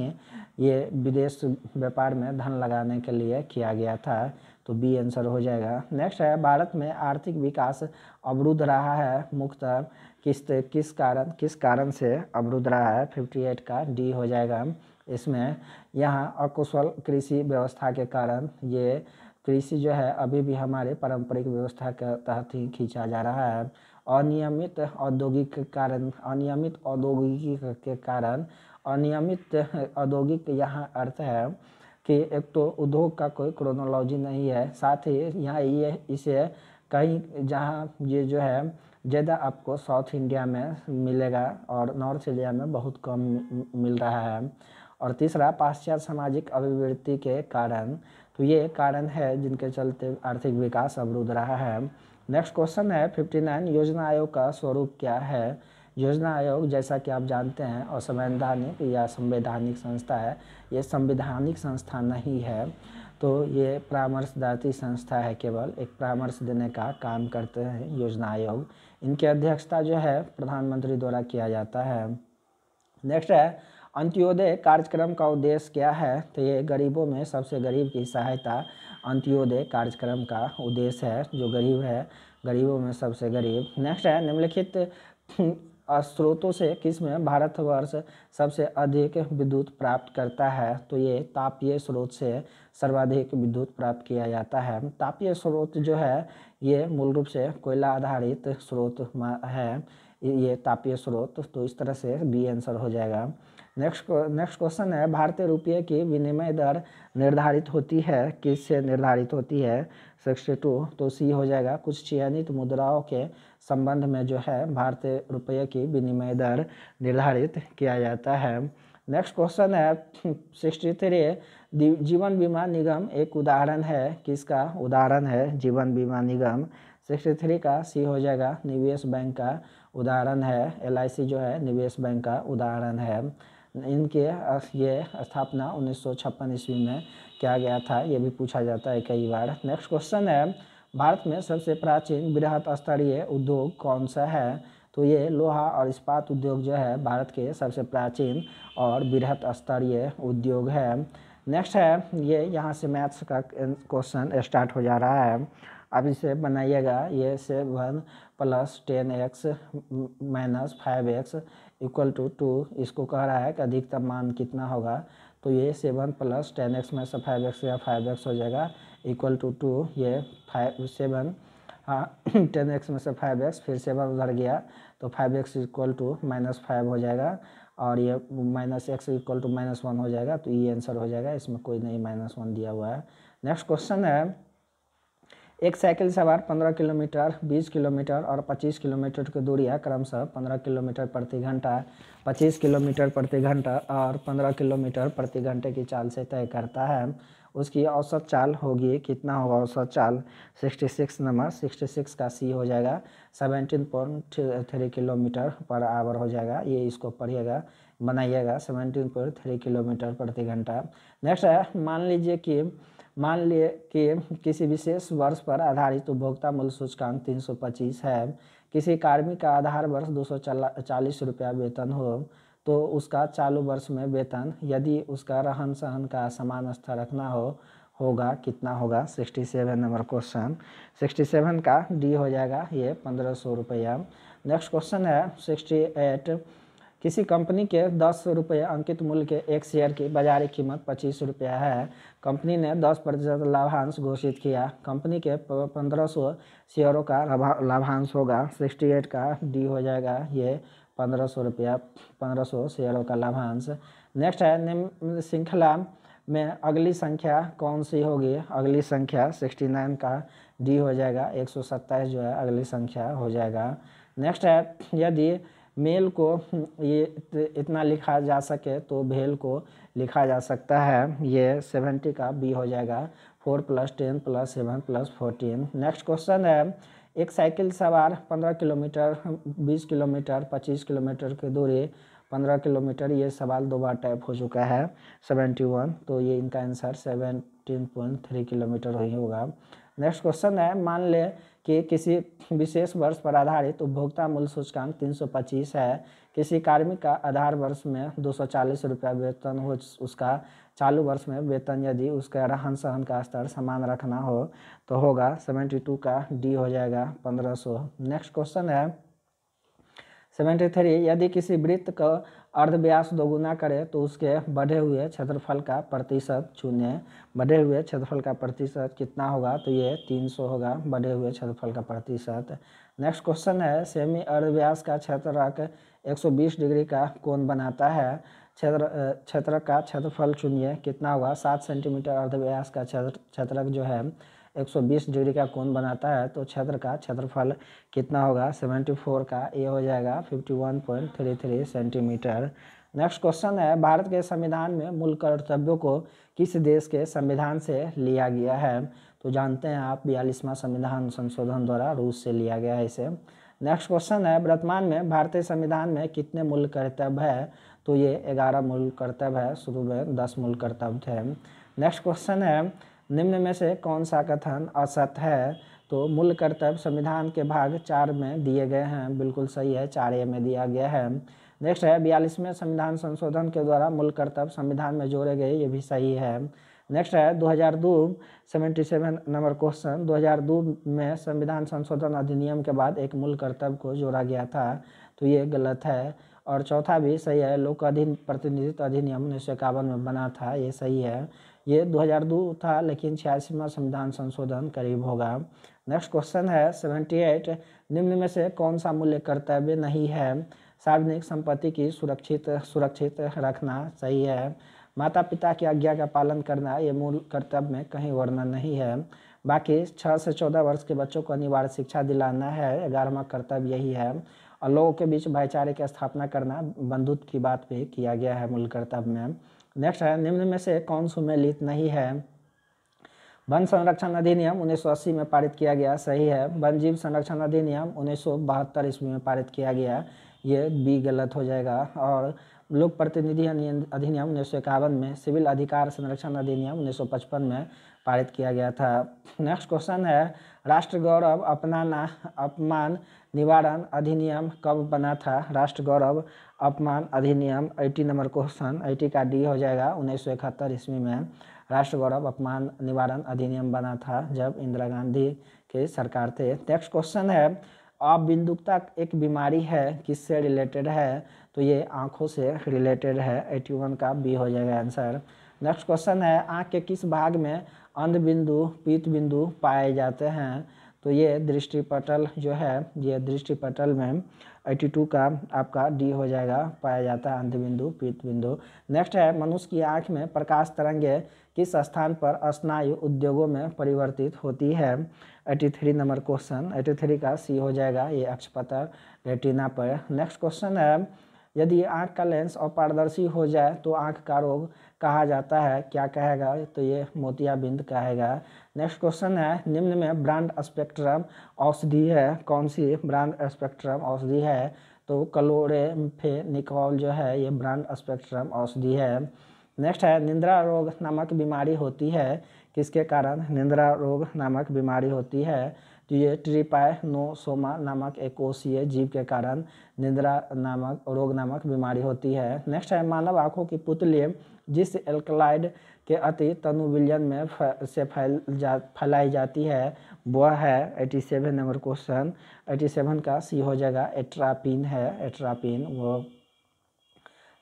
S1: ये विदेश व्यापार में धन लगाने के लिए किया गया था तो बी आंसर हो जाएगा नेक्स्ट है भारत में आर्थिक विकास अवरुद्ध रहा है मुख्तर किस किस कारण किस कारण से अवरुद्ध रहा है फिफ्टी एट का डी हो जाएगा इसमें यहाँ अकुशल कृषि व्यवस्था के कारण ये कृषि जो है अभी भी हमारे पारंपरिक व्यवस्था के तहत ही खींचा जा रहा है अनियमित औद्योगिक कारण अनियमित औद्योगिक के कारण अनियमित औद्योगिक यहाँ अर्थ है कि एक तो उद्योग का कोई क्रोनोलॉजी नहीं है साथ ही यहाँ ये इसे कहीं जहाँ ये जो है ज़्यादा आपको साउथ इंडिया में मिलेगा और नॉर्थ इंडिया में बहुत कम मिल रहा है और तीसरा पाश्चात्य सामाजिक अभिवृत्ति के कारण तो ये कारण है जिनके चलते आर्थिक विकास अवरुद्ध रहा है नेक्स्ट क्वेश्चन है 59 योजना आयोग का स्वरूप क्या है योजना आयोग जैसा कि आप जानते हैं और संवैधानिक या संवैधानिक संस्था है ये संवैधानिक संस्था नहीं है तो ये परामर्शदाती संस्था है केवल एक परामर्श देने का काम करते हैं योजना आयोग इनकी अध्यक्षता जो है प्रधानमंत्री द्वारा किया जाता है नेक्स्ट है अंत्योदय कार्यक्रम का उद्देश्य क्या है तो ये गरीबों में सबसे गरीब की सहायता अंत्योदय कार्यक्रम का उद्देश्य है जो गरीब है गरीबों में सबसे गरीब नेक्स्ट है निम्नलिखित स्रोतों से किस में भारतवर्ष सबसे अधिक विद्युत प्राप्त करता है तो ये तापीय स्रोत से सर्वाधिक विद्युत प्राप्त किया जाता है तापीय स्रोत जो है ये मूल रूप से कोयला आधारित स्रोत है ये तापीय स्रोत तो इस तरह से बी आंसर हो जाएगा नेक्स्ट नेक्स्ट क्वेश्चन है भारतीय रुपये की विनिमय दर निर्धारित होती है किससे निर्धारित होती है सिक्सटी टू तो सी हो जाएगा कुछ चयनित मुद्राओं के संबंध में जो है भारतीय रुपये की विनिमय दर निर्धारित किया जाता है नेक्स्ट क्वेश्चन है सिक्सटी थ्री जीवन बीमा निगम एक उदाहरण है किसका उदाहरण है जीवन बीमा निगम सिक्सटी थ्री का सी हो जाएगा निवेश बैंक का उदाहरण है सी जो है निवेश बैंक का उदाहरण है इनके ये स्थापना उन्नीस सौ छप्पन ईस्वी में किया गया था ये भी पूछा जाता है कई बार नेक्स्ट क्वेश्चन है भारत में सबसे प्राचीन बृहत स्तरीय उद्योग कौन सा है तो ये लोहा और इस्पात उद्योग जो है भारत के सबसे प्राचीन और बृहत स्तरीय उद्योग है नेक्स्ट है ये यहाँ से मैथ्स का क्वेश्चन स्टार्ट हो जा रहा है अब इसे बनाइएगा ये seven plus ten X minus five X equal to two इसको कह रहा है कि अधिकतम मान कितना होगा तो ये सेवन प्लस टेन एक्स में से फाइव एक्स या फाइव एक्स हो जाएगा इक्वल टू टू ये फाइव सेवन हाँ टेन एक्स में से फाइव एक्स फिर सेवन उधर गया तो five X equal to minus five हो जाएगा और ये minus X equal to minus one हो जाएगा तो ये आंसर हो जाएगा इसमें कोई नहीं माइनस वन दिया हुआ है नेक्स्ट क्वेश्चन है एक साइकिल सवार 15 किलोमीटर 20 किलोमीटर और 25 किलोमीटर की है क्रमशः 15 किलोमीटर प्रति घंटा 25 किलोमीटर प्रति घंटा और 15 किलोमीटर प्रति घंटे की चाल से तय करता है उसकी औसत चाल होगी कितना होगा औसत चाल 66 नंबर 66 का सी हो जाएगा 17.3 किलोमीटर पर आवर हो जाएगा ये इसको पढ़िएगा बनाइएगा थ्री किलोमीटर प्रति घंटा नेक्स्ट है मान लीजिए कि मान लिए कि किसी विशेष वर्ष पर आधारित उपभोक्ता मूल्य सूचकांक पच्चीस है किसी कार्मिक का आधार वर्ष दो सौ रुपया वेतन हो तो उसका चालू वर्ष में वेतन यदि उसका रहन सहन का समान स्तर रखना हो होगा कितना होगा 67 नंबर क्वेश्चन 67 का डी हो जाएगा ये पंद्रह सौ रुपया नेक्स्ट क्वेश्चन है 68 किसी कंपनी के दस रुपये अंकित मूल्य के एक शेयर की बाजार कीमत पच्चीस रुपया है कंपनी ने दस प्रतिशत लाभांश घोषित किया कंपनी के पंद्रह सौ शेयरों का लाभांश होगा सिक्सटी एट का डी हो जाएगा ये पंद्रह सौ रुपया पंद्रह सौ शेयरों का लाभांश नेक्स्ट है निम्न श्रृंखला में अगली संख्या कौन सी होगी अगली संख्या सिक्सटी नाइन का डी हो जाएगा एक सौ सत्ताईस जो है अगली संख्या हो जाएगा नेक्स्ट है यदि मेल को ये इतना लिखा जा सके तो भेल को लिखा जा सकता है ये सेवेंटी का बी हो जाएगा four plus ten plus seven plus fourteen next question है एक साइकिल सवार पंद्रह किलोमीटर बीस किलोमीटर पच्चीस किलोमीटर की दूरी पंद्रह किलोमीटर ये सवाल दो बार टाइप हो चुका है सेवेंटी वन तो ये इनका answer seventeen point three kilometre ही होगा नेक्स्ट क्वेश्चन है मान ले कि किसी विशेष वर्ष पर आधारित उपभोक्ता मूल्य सूचकांक 325 है किसी कार्मिक का आधार वर्ष में दो सौ रुपया वेतन हो उसका चालू वर्ष में वेतन यदि उसका रहन सहन का स्तर समान रखना हो तो होगा 72 का डी हो जाएगा 1500 नेक्स्ट क्वेश्चन है सेवेंटी थ्री यदि किसी वृत्त का अर्धव्यास दोगुना करें तो उसके बढ़े हुए क्षेत्रफल का प्रतिशत चुने बढ़े हुए क्षेत्रफल का प्रतिशत कितना होगा तो ये तीन सौ होगा बढ़े हुए क्षेत्रफल का प्रतिशत नेक्स्ट क्वेश्चन है सेमी अर्धव्यास का सौ बीस डिग्री का कोण बनाता है क्षेत्र क्षेत्र का क्षेत्रफल चुनिए कितना होगा सात सेंटीमीटर अर्धव्यास का क्षेत्र क्षेत्रक जो है 120 डिग्री का कोण बनाता है तो क्षेत्र का क्षेत्रफल कितना होगा 74 का ये हो जाएगा 51.33 सेंटीमीटर नेक्स्ट क्वेश्चन है भारत के संविधान में मूल कर्तव्यों को किस देश के संविधान से लिया गया है तो जानते हैं आप बयालीसवां संविधान संशोधन द्वारा रूस से लिया गया है इसे नेक्स्ट क्वेश्चन है वर्तमान में भारतीय संविधान में कितने मूल कर्तव्य है तो ये ग्यारह मूल कर्तव्य है शुरू में दस मूल कर्तव्य थे नेक्स्ट क्वेश्चन है निम्न में से कौन सा कथन असत है तो मूल कर्तव्य संविधान के भाग चार में दिए गए हैं बिल्कुल सही है चार ए में दिया गया है नेक्स्ट है बयालीसवें संविधान संशोधन के द्वारा मूल कर्तव्य संविधान में जोड़े गए ये भी सही है नेक्स्ट है 2002 77 नंबर क्वेश्चन 2002 में संविधान संशोधन अधिनियम के बाद एक मूल कर्तव्य को जोड़ा गया था तो ये गलत है और चौथा भी सही है लोक अधीन प्रतिनिधित्व अधिनियम उन्नीस में बना था ये सही है ये 2002 था लेकिन छियासीवा संविधान संशोधन करीब होगा नेक्स्ट क्वेश्चन है 78 निम्न में से कौन सा मूल्य कर्तव्य नहीं है सार्वजनिक संपत्ति की सुरक्षित सुरक्षित रखना सही है माता पिता की आज्ञा का पालन करना ये मूल कर्तव्य में कहीं वर्णन नहीं है बाकी छः से चौदह वर्ष के बच्चों को अनिवार्य शिक्षा दिलाना है ग्यारहवा कर्तव्य यही है और लोगों के बीच भाईचारे की स्थापना करना बंधुत्व की बात भी किया गया है मूल कर्तव्य में नेक्स्ट है निम्न में से कौन सुमेलित नहीं है वन संरक्षण अधिनियम 1980 में पारित किया गया सही है वन जीव संरक्षण अधिनियम उन्नीस सौ ईस्वी में पारित किया गया ये बी गलत हो जाएगा और लोक प्रतिनिधि अधिनियम उन्नीस सौ में सिविल अधिकार संरक्षण अधिनियम उन्नीस सौ पचपन में पारित किया गया था नेक्स्ट क्वेश्चन है राष्ट्र गौरव अपनाना अपमान निवारण अधिनियम कब बना था राष्ट्र गौरव अपमान अधिनियम एटी नंबर क्वेश्चन 80 का डी हो जाएगा उन्नीस सौ इकहत्तर ईस्वी में राष्ट्र गौरव अपमान निवारण अधिनियम बना था जब इंदिरा गांधी के सरकार थे नेक्स्ट क्वेश्चन है अबिंदुकता एक बीमारी है किससे रिलेटेड है तो ये आँखों से रिलेटेड है एटी वन का बी हो जाएगा आंसर नेक्स्ट क्वेश्चन है आँख के किस भाग में अंध बिंदु पीत बिंदु पाए जाते हैं तो ये दृष्टिपटल जो है ये दृष्टिपटल में टू का आपका डी हो जाएगा पाया जाता है अंधबिंदु बिंदु पीत बिंदु नेक्स्ट है मनुष्य की आँख में प्रकाश तरंगे किस स्थान पर स्नायु उद्योगों में परिवर्तित होती है थ्री नंबर क्वेश्चन थ्री का सी हो जाएगा ये अक्षपतर रेटिना पर नेक्स्ट क्वेश्चन है यदि आँख का लेंस अपारदर्शी हो जाए तो आँख का रोग कहा जाता है क्या कहेगा तो ये मोतियाबिंद कहेगा नेक्स्ट क्वेश्चन है निम्न में ब्रांड स्पेक्ट्रम औषधि है कौन सी ब्रांड स्पेक्ट्रम औषधि है तो कलोरेफेनिकॉल जो है ये ब्रांड स्पेक्ट्रम औषधि है नेक्स्ट है निंद्रा रोग नामक बीमारी होती है किसके कारण निंद्रा रोग नामक बीमारी होती है तो ये ट्रिपाइनोसोमा नामक एक कोशीय जीव के कारण निद्रा नामक रोग नामक बीमारी होती है नेक्स्ट है मानव आँखों की पुतली जिस एल्कलाइड के अति तनुविलियन में फ, से फैल जा फैलाई जाती है वह है 87 नंबर क्वेश्चन 87 का सी हो जाएगा एट्रापिन है एट्रापिन वो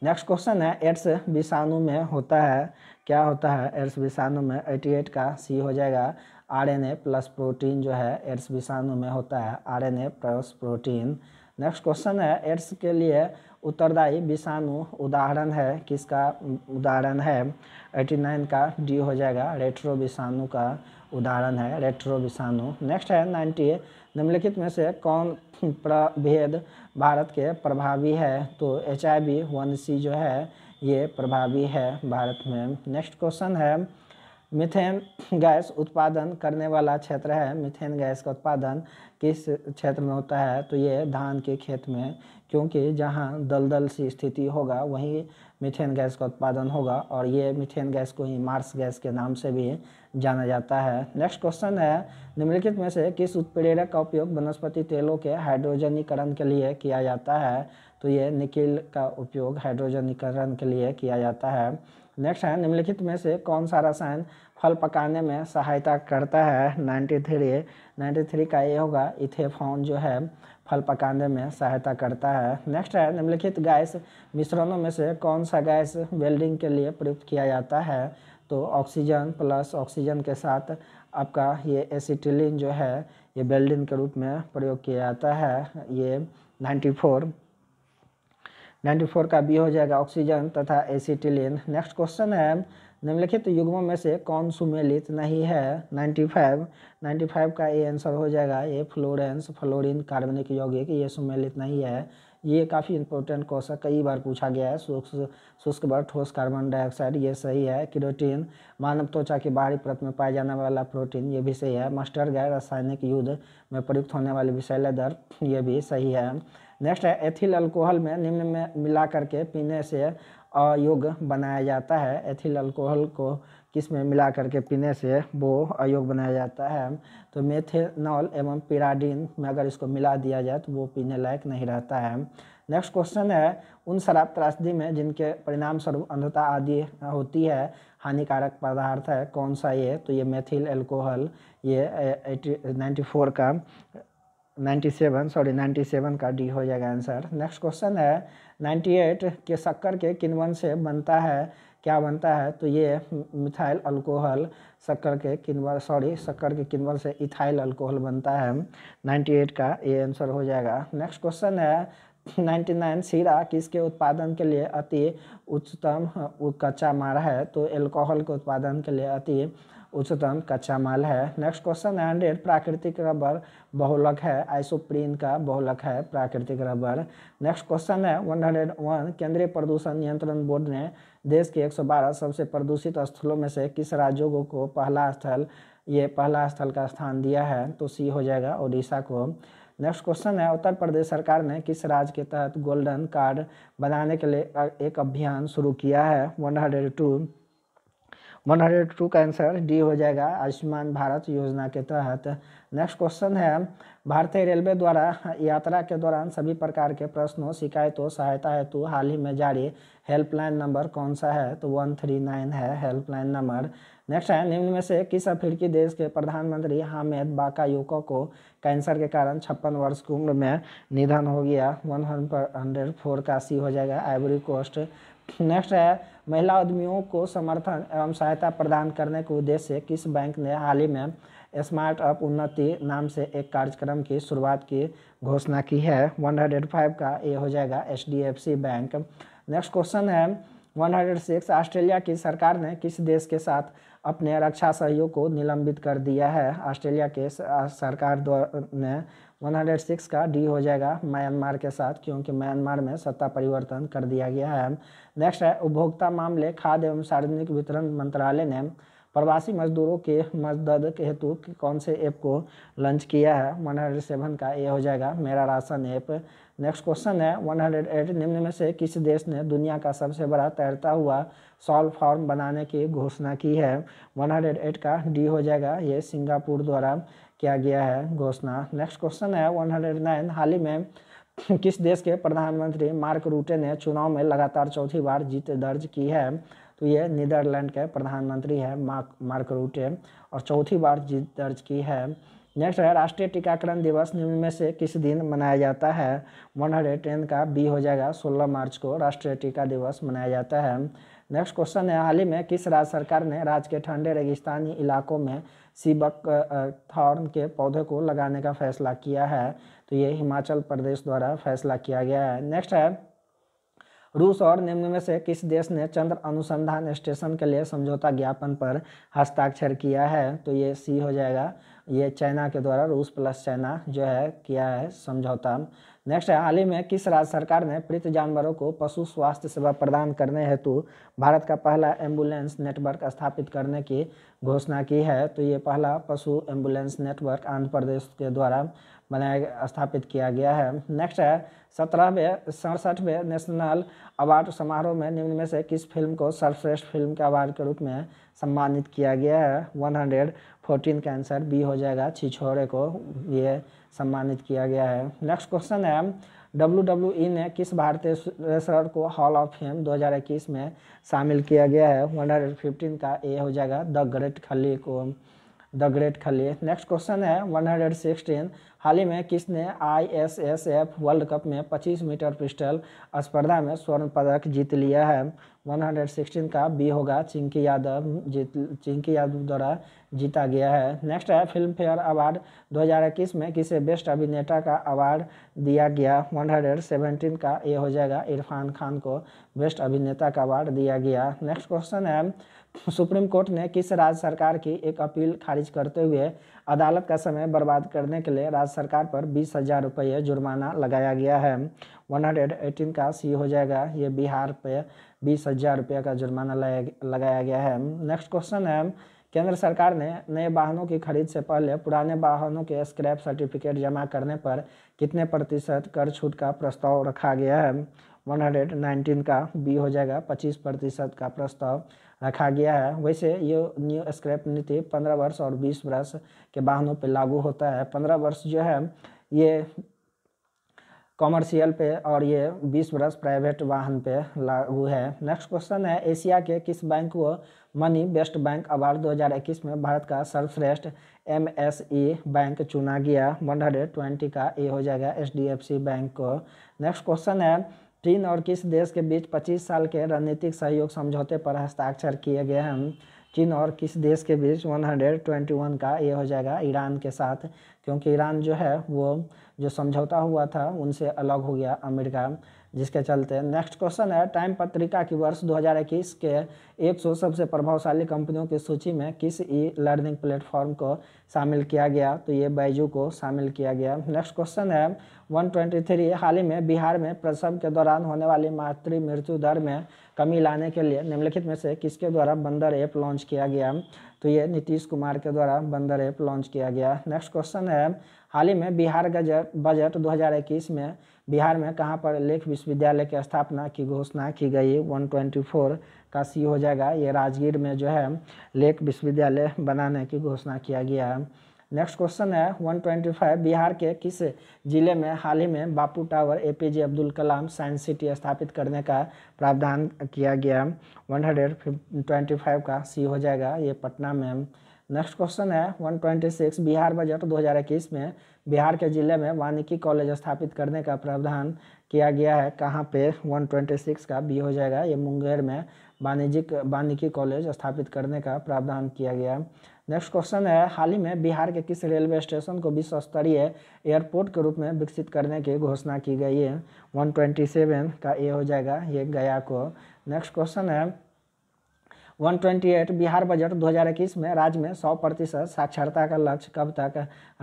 S1: नेक्स्ट क्वेश्चन है एड्स विषाणु में होता है क्या होता है एड्स विषाणु में 88 का सी हो जाएगा आरएनए प्लस प्रोटीन जो है एड्स विषाणु में होता है RNA plus protein next question है एड्स के लिए उत्तरदायी विषाणु उदाहरण है किसका उदाहरण है एटी नाइन का डी हो जाएगा रेट्रो विषाणु का उदाहरण है रेट्रो विषाणु नेक्स्ट है नाइन्टी निम्नलिखित में से कौन प्रभेद भारत के प्रभावी है तो एच आई वन सी जो है ये प्रभावी है भारत में नेक्स्ट क्वेश्चन है मिथेन गैस उत्पादन करने वाला क्षेत्र है मिथेन गैस का उत्पादन किस क्षेत्र में होता है तो ये धान के खेत में क्योंकि जहाँ दलदल सी स्थिति होगा वहीं मिथेन गैस का उत्पादन होगा और ये मिथेन गैस को ही मार्स गैस के नाम से भी जाना जाता है नेक्स्ट क्वेश्चन है निम्नलिखित में से किस उत्प्रेरक का उपयोग वनस्पति तेलों के हाइड्रोजनीकरण के लिए किया जाता है तो ये निकिल का उपयोग हाइड्रोजनीकरण के लिए किया जाता है नेक्स्ट है निम्नलिखित में से कौन सा रसायन फल पकाने में सहायता करता है नाइन्टी थ्री नाइन्टी थ्री का ये होगा इथेफॉन जो है फल पकाने में सहायता करता है नेक्स्ट है निम्नलिखित गैस मिश्रणों में से कौन सा गैस वेल्डिंग के लिए प्रयुक्त किया जाता है तो ऑक्सीजन प्लस ऑक्सीजन के साथ आपका ये एसिटिलिन जो है ये वेल्डिंग के रूप में प्रयोग किया जाता है ये नाइन्टी फोर 94 का बी हो जाएगा ऑक्सीजन तथा एसिटिलिन नेक्स्ट क्वेश्चन है निम्नलिखित युग्मों में से कौन सुमेलित नहीं है 95 95 का ए आंसर हो जाएगा ये फ्लोरेंस फ्लोरिन कार्बनिक यौगिक ये सुमेलित नहीं है ये काफ़ी इंपॉर्टेंट क्वेश्चन कई बार पूछा गया है शुष्क शुष्क बर ठोस कार्बन डाइऑक्साइड ये सही है किरोटीन मानव त्वचा की बाहरी परत में पाया जाने वाला प्रोटीन ये भी सही है मस्टर गैर रासायनिक युद्ध में प्रयुक्त होने वाले विषैले दर ये भी सही है नेक्स्ट है एथिल अल्कोहल में निम्न में मिला करके पीने से अयोग बनाया जाता है एथिल अल्कोहल को किस में मिला करके पीने से वो अयोग बनाया जाता है तो मेथेनॉल एवं पिराडीन में अगर इसको मिला दिया जाए तो वो पीने लायक नहीं रहता है नेक्स्ट क्वेश्चन है उन शराब त्रासदी में जिनके परिणाम स्वरूप अंधता आदि होती है हानिकारक पदार्थ है कौन सा ये तो ये मेथिल एल्कोहल ये नाइन्टी फोर का ninety seven sorry ninety seven का डी हो जाएगा आंसर नेक्स्ट क्वेश्चन है नाइन्टी एट के शक्कर के किनवन से बनता है क्या बनता है तो ये मिथाइल अल्कोहल शक्कर के किण्वन सॉरी शक्कर के किण्वन से इथाइल अल्कोहल बनता है नाइन्टी एट का ये आंसर हो जाएगा नेक्स्ट क्वेश्चन है नाइन्टी नाइन सीरा किसके उत्पादन के लिए अति उच्चतम कच्चा मारा है तो एल्कोहल के उत्पादन के लिए अति उच्चतम कच्चा माल है नेक्स्ट क्वेश्चन हंड्रेड प्राकृतिक रबर बहुलक है आइसोप्रीन का बहुलक है प्राकृतिक रबर नेक्स्ट क्वेश्चन है वन हंड्रेड वन केंद्रीय प्रदूषण नियंत्रण बोर्ड ने देश के एक सौ बारह सबसे प्रदूषित स्थलों में से किस राज्यों को पहला स्थल ये पहला स्थल का स्थान दिया है तो सी हो जाएगा उड़ीसा को नेक्स्ट क्वेश्चन है उत्तर प्रदेश सरकार ने किस राज्य के तहत गोल्डन कार्ड बनाने के लिए एक अभियान शुरू किया है one hundred two one two का आंसर डी हो जाएगा आयुष्मान भारत योजना के तहत नेक्स्ट क्वेश्चन है भारतीय रेलवे द्वारा यात्रा के दौरान सभी प्रकार के प्रश्नों शिकायतों सहायता हेतु हाल ही में जारी हेल्पलाइन नंबर कौन सा है तो वन थ्री नाइन है हेल्पलाइन नंबर नेक्स्ट है निम्न में से किस अफ्रीकी देश के प्रधानमंत्री हामिद बाकायुको को कैंसर के कारण छप्पन वर्ष की उम्र में निधन हो गया वन हंड्रेड फोर का सी हो जाएगा आइवरी कोस्ट नेक्स्ट है महिला उद्यमियों को समर्थन एवं सहायता प्रदान करने के उद्देश्य से किस बैंक ने हाल ही में स्मार्ट अप उन्नति नाम से एक कार्यक्रम की शुरुआत की घोषणा की है 105 का ये हो जाएगा एच बैंक नेक्स्ट क्वेश्चन है 106 ऑस्ट्रेलिया की सरकार ने किस देश के साथ अपने रक्षा सहयोग को निलंबित कर दिया है ऑस्ट्रेलिया के सरकार ने 106 का डी हो जाएगा म्यांमार के साथ क्योंकि म्यांमार में सत्ता परिवर्तन कर दिया गया है नेक्स्ट है उपभोक्ता मामले खाद्य एवं सार्वजनिक वितरण मंत्रालय ने प्रवासी मजदूरों के मदद के हेतु कौन से ऐप को लॉन्च किया है वन सेवन का ये हो जाएगा Mera ration app next question है वन एट निम्न में से किस देश ने दुनिया का सबसे बड़ा तैरता हुआ सॉल फॉर्म बनाने की घोषणा की है वन एट का डी हो जाएगा ये सिंगापुर द्वारा किया गया है घोषणा नेक्स्ट क्वेश्चन है नाइन हाल ही में किस देश के प्रधानमंत्री मार्क रूटे ने चुनाव में लगातार चौथी बार जीत दर्ज की है तो ये नीदरलैंड के प्रधानमंत्री है मार्क मार्क रूटे और चौथी बार जीत दर्ज की है नेक्स्ट है राष्ट्रीय टीकाकरण दिवस निम्न में से किस दिन मनाया जाता है वन हंड्रेड टेन का बी हो जाएगा सोलह मार्च को राष्ट्रीय टीका दिवस मनाया जाता है नेक्स्ट क्वेश्चन है हाल ही में किस राज्य सरकार ने राज्य के ठंडे रेगिस्तानी इलाकों में सीबक थॉर्न के पौधे को लगाने का फैसला किया है तो ये हिमाचल प्रदेश द्वारा फैसला किया गया है नेक्स्ट है रूस और निम्न में से किस देश ने चंद्र अनुसंधान स्टेशन के लिए समझौता ज्ञापन पर हस्ताक्षर किया है तो ये सी हो जाएगा ये चाइना के द्वारा रूस प्लस चाइना जो है किया है समझौता नेक्स्ट है हाल ही में किस राज्य सरकार ने पीड़ित जानवरों को पशु स्वास्थ्य सेवा प्रदान करने हेतु भारत का पहला एम्बुलेंस नेटवर्क स्थापित करने की घोषणा की है तो ये पहला पशु एम्बुलेंस नेटवर्क आंध्र प्रदेश के द्वारा बनाया स्थापित किया गया है नेक्स्ट है सत्रहवें सड़सठवें नेशनल अवार्ड समारोह में निम्न में से किस फिल्म को सर्वश्रेष्ठ फिल्म के अवार्ड के रूप में सम्मानित किया गया है वन फोर्टीन का आंसर बी हो जाएगा छिछोरे को ये सम्मानित किया गया है नेक्स्ट क्वेश्चन है डब्ल्यू डब्ल्यू ई ने किस भारतीय रेसलर को हॉल ऑफ फेम 2021 में शामिल किया गया है 115 का ए हो जाएगा द ग्रेट खली को the great Khali next question है 116 हाल ही में किसने आईएसएसएफ वर्ल्ड कप में 25 मीटर पिस्टल स्पर्धा में स्वर्ण पदक जीत लिया है 116 का बी होगा चिंकी यादव जीत चिंकी यादव द्वारा जीता गया है नेक्स्ट है फिल्म फेयर अवार्ड 2021 में किसे बेस्ट अभिनेता का अवार्ड दिया गया 117 का ये हो जाएगा इरफान खान को बेस्ट अभिनेता का अवार्ड दिया गया नेक्स्ट क्वेश्चन है सुप्रीम कोर्ट ने किस राज्य सरकार की एक अपील खारिज करते हुए अदालत का समय बर्बाद करने के लिए राज्य सरकार पर बीस हज़ार रुपये जुर्माना लगाया गया है 118 का सी हो जाएगा ये बिहार पे बीस हज़ार रुपये का जुर्माना लगाया गया है नेक्स्ट क्वेश्चन है केंद्र सरकार ने नए वाहनों की खरीद से पहले पुराने वाहनों के स्क्रैप सर्टिफिकेट जमा करने पर कितने प्रतिशत कर छूट का प्रस्ताव रखा गया है 119 का बी हो जाएगा 25 प्रतिशत का प्रस्ताव रखा गया है वैसे ये न्यू स्क्रैप नीति 15 वर्ष और 20 वर्ष के वाहनों पर लागू होता है 15 वर्ष जो है ये कॉमर्शियल पे और ये 20 वर्ष प्राइवेट वाहन पे लागू है नेक्स्ट क्वेश्चन है एशिया के किस बैंक को मनी बेस्ट बैंक अवार्ड 2021 में भारत का सर्वश्रेष्ठ एमएसई बैंक चुना गया वन ट्वेंटी का ए हो जाएगा एचडीएफसी बैंक को नेक्स्ट क्वेश्चन है चीन और किस देश के बीच 25 साल के रणनीतिक सहयोग समझौते पर हस्ताक्षर किए गए हैं चीन और किस देश के बीच 121 का ए हो जाएगा ईरान के साथ क्योंकि ईरान जो है वो जो समझौता हुआ था उनसे अलग हो गया अमेरिका जिसके चलते नेक्स्ट क्वेश्चन है टाइम पत्रिका की वर्ष 2021 के 100 सबसे प्रभावशाली कंपनियों की सूची में किस ई लर्निंग प्लेटफॉर्म को शामिल किया गया तो ये बैजू को शामिल किया गया नेक्स्ट क्वेश्चन है 123 हाल ही में बिहार में प्रसव के दौरान होने वाली मातृ मृत्यु दर में कमी लाने के लिए निम्नलिखित में से किसके द्वारा बंदर ऐप लॉन्च किया गया तो ये नीतीश कुमार के द्वारा बंदर ऐप लॉन्च किया गया नेक्स्ट क्वेश्चन है हाल ही में बिहार बजट 2021 में बिहार में कहाँ पर लेख विश्वविद्यालय की स्थापना की घोषणा की गई 124 का सी हो जाएगा ये राजगीर में जो है लेख विश्वविद्यालय बनाने की घोषणा किया गया है नेक्स्ट क्वेश्चन है 125 बिहार के किस जिले में हाल ही में Bapu tower APJ Abdul Kalam science city स्थापित करने का प्रावधान किया गया 125 का सी हो जाएगा ये पटना में नेक्स्ट क्वेश्चन है 126 बिहार बजट 2021 में बिहार के जिले में वानिकी कॉलेज स्थापित करने का प्रावधान किया गया है कहाँ पे 126 का बी हो जाएगा ये मुंगेर में वाणिज्यिक वानिकी कॉलेज स्थापित करने का प्रावधान किया गया नेक्स्ट क्वेश्चन है हाल ही में बिहार के किस रेलवे स्टेशन को विश्व स्तरीय एयरपोर्ट के रूप में विकसित करने की घोषणा की गई है 127 का ए हो जाएगा ये गया को नेक्स्ट क्वेश्चन है 128 बिहार बजट 2021 में राज्य में 100 प्रतिशत साक्षरता का लक्ष्य कब तक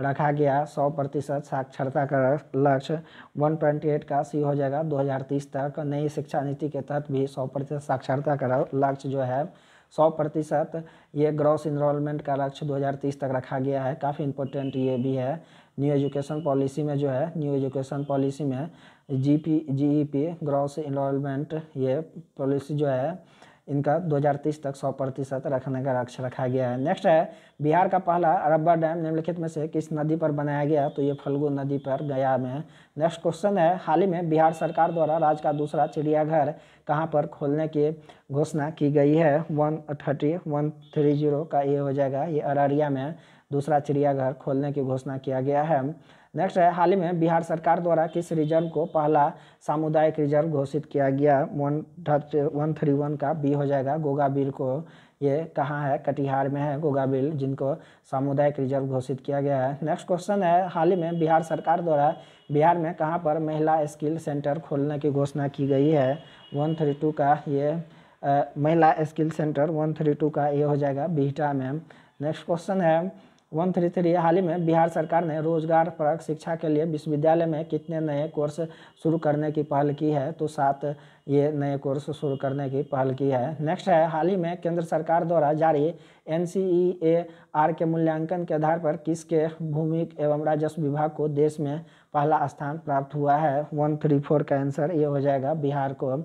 S1: रखा गया 100 प्रतिशत साक्षरता का लक्ष्य 128 का सी हो जाएगा 2030 तक नई शिक्षा नीति के तहत भी 100 प्रतिशत साक्षरता का लक्ष्य जो है सौ प्रतिशत ये ग्रॉस इनरोलमेंट का लक्ष्य 2030 तक रखा गया है काफ़ी इंपॉर्टेंट ये भी है न्यू एजुकेशन पॉलिसी में जो है न्यू एजुकेशन पॉलिसी में G P G E P gross enrolment ये पॉलिसी जो है इनका 2030 तक 100 प्रतिशत रखने का लक्ष्य रखा गया है नेक्स्ट है बिहार का पहला अरब्बा डैम निम्नलिखित में से किस नदी पर बनाया गया तो ये फल्गु नदी पर गया में है नेक्स्ट क्वेश्चन है हाल ही में बिहार सरकार द्वारा राज्य का दूसरा चिड़ियाघर कहाँ पर खोलने की घोषणा की गई है one thirty one three zero का ये हो जाएगा ये अररिया में दूसरा चिड़ियाघर खोलने की घोषणा किया गया है नेक्स्ट है हाल ही में बिहार सरकार द्वारा किस रिजर्व को पहला सामुदायिक रिजर्व घोषित किया गया वन वन थ्री वन का बी हो जाएगा बिल को ये कहाँ है कटिहार में है गोगाबिल जिनको सामुदायिक रिजर्व घोषित किया गया है नेक्स्ट क्वेश्चन है हाल ही में बिहार सरकार द्वारा बिहार में कहाँ पर महिला स्किल सेंटर खोलने की घोषणा की गई है वन थ्री टू का ये आ, महिला skill centre one three two का ये हो जाएगा बिहटा में नेक्स्ट क्वेश्चन है वन थ्री थ्री हाल ही में बिहार सरकार ने रोजगार परक शिक्षा के लिए विश्वविद्यालय में कितने नए कोर्स शुरू करने की पहल की है तो सात ये नए कोर्स शुरू करने की पहल की है नेक्स्ट है हाल ही में केंद्र सरकार द्वारा जारी एन आर के मूल्यांकन के आधार पर किसके भूमि एवं राजस्व विभाग को देश में पहला स्थान प्राप्त हुआ है वन थ्री फोर का आंसर ये हो जाएगा बिहार को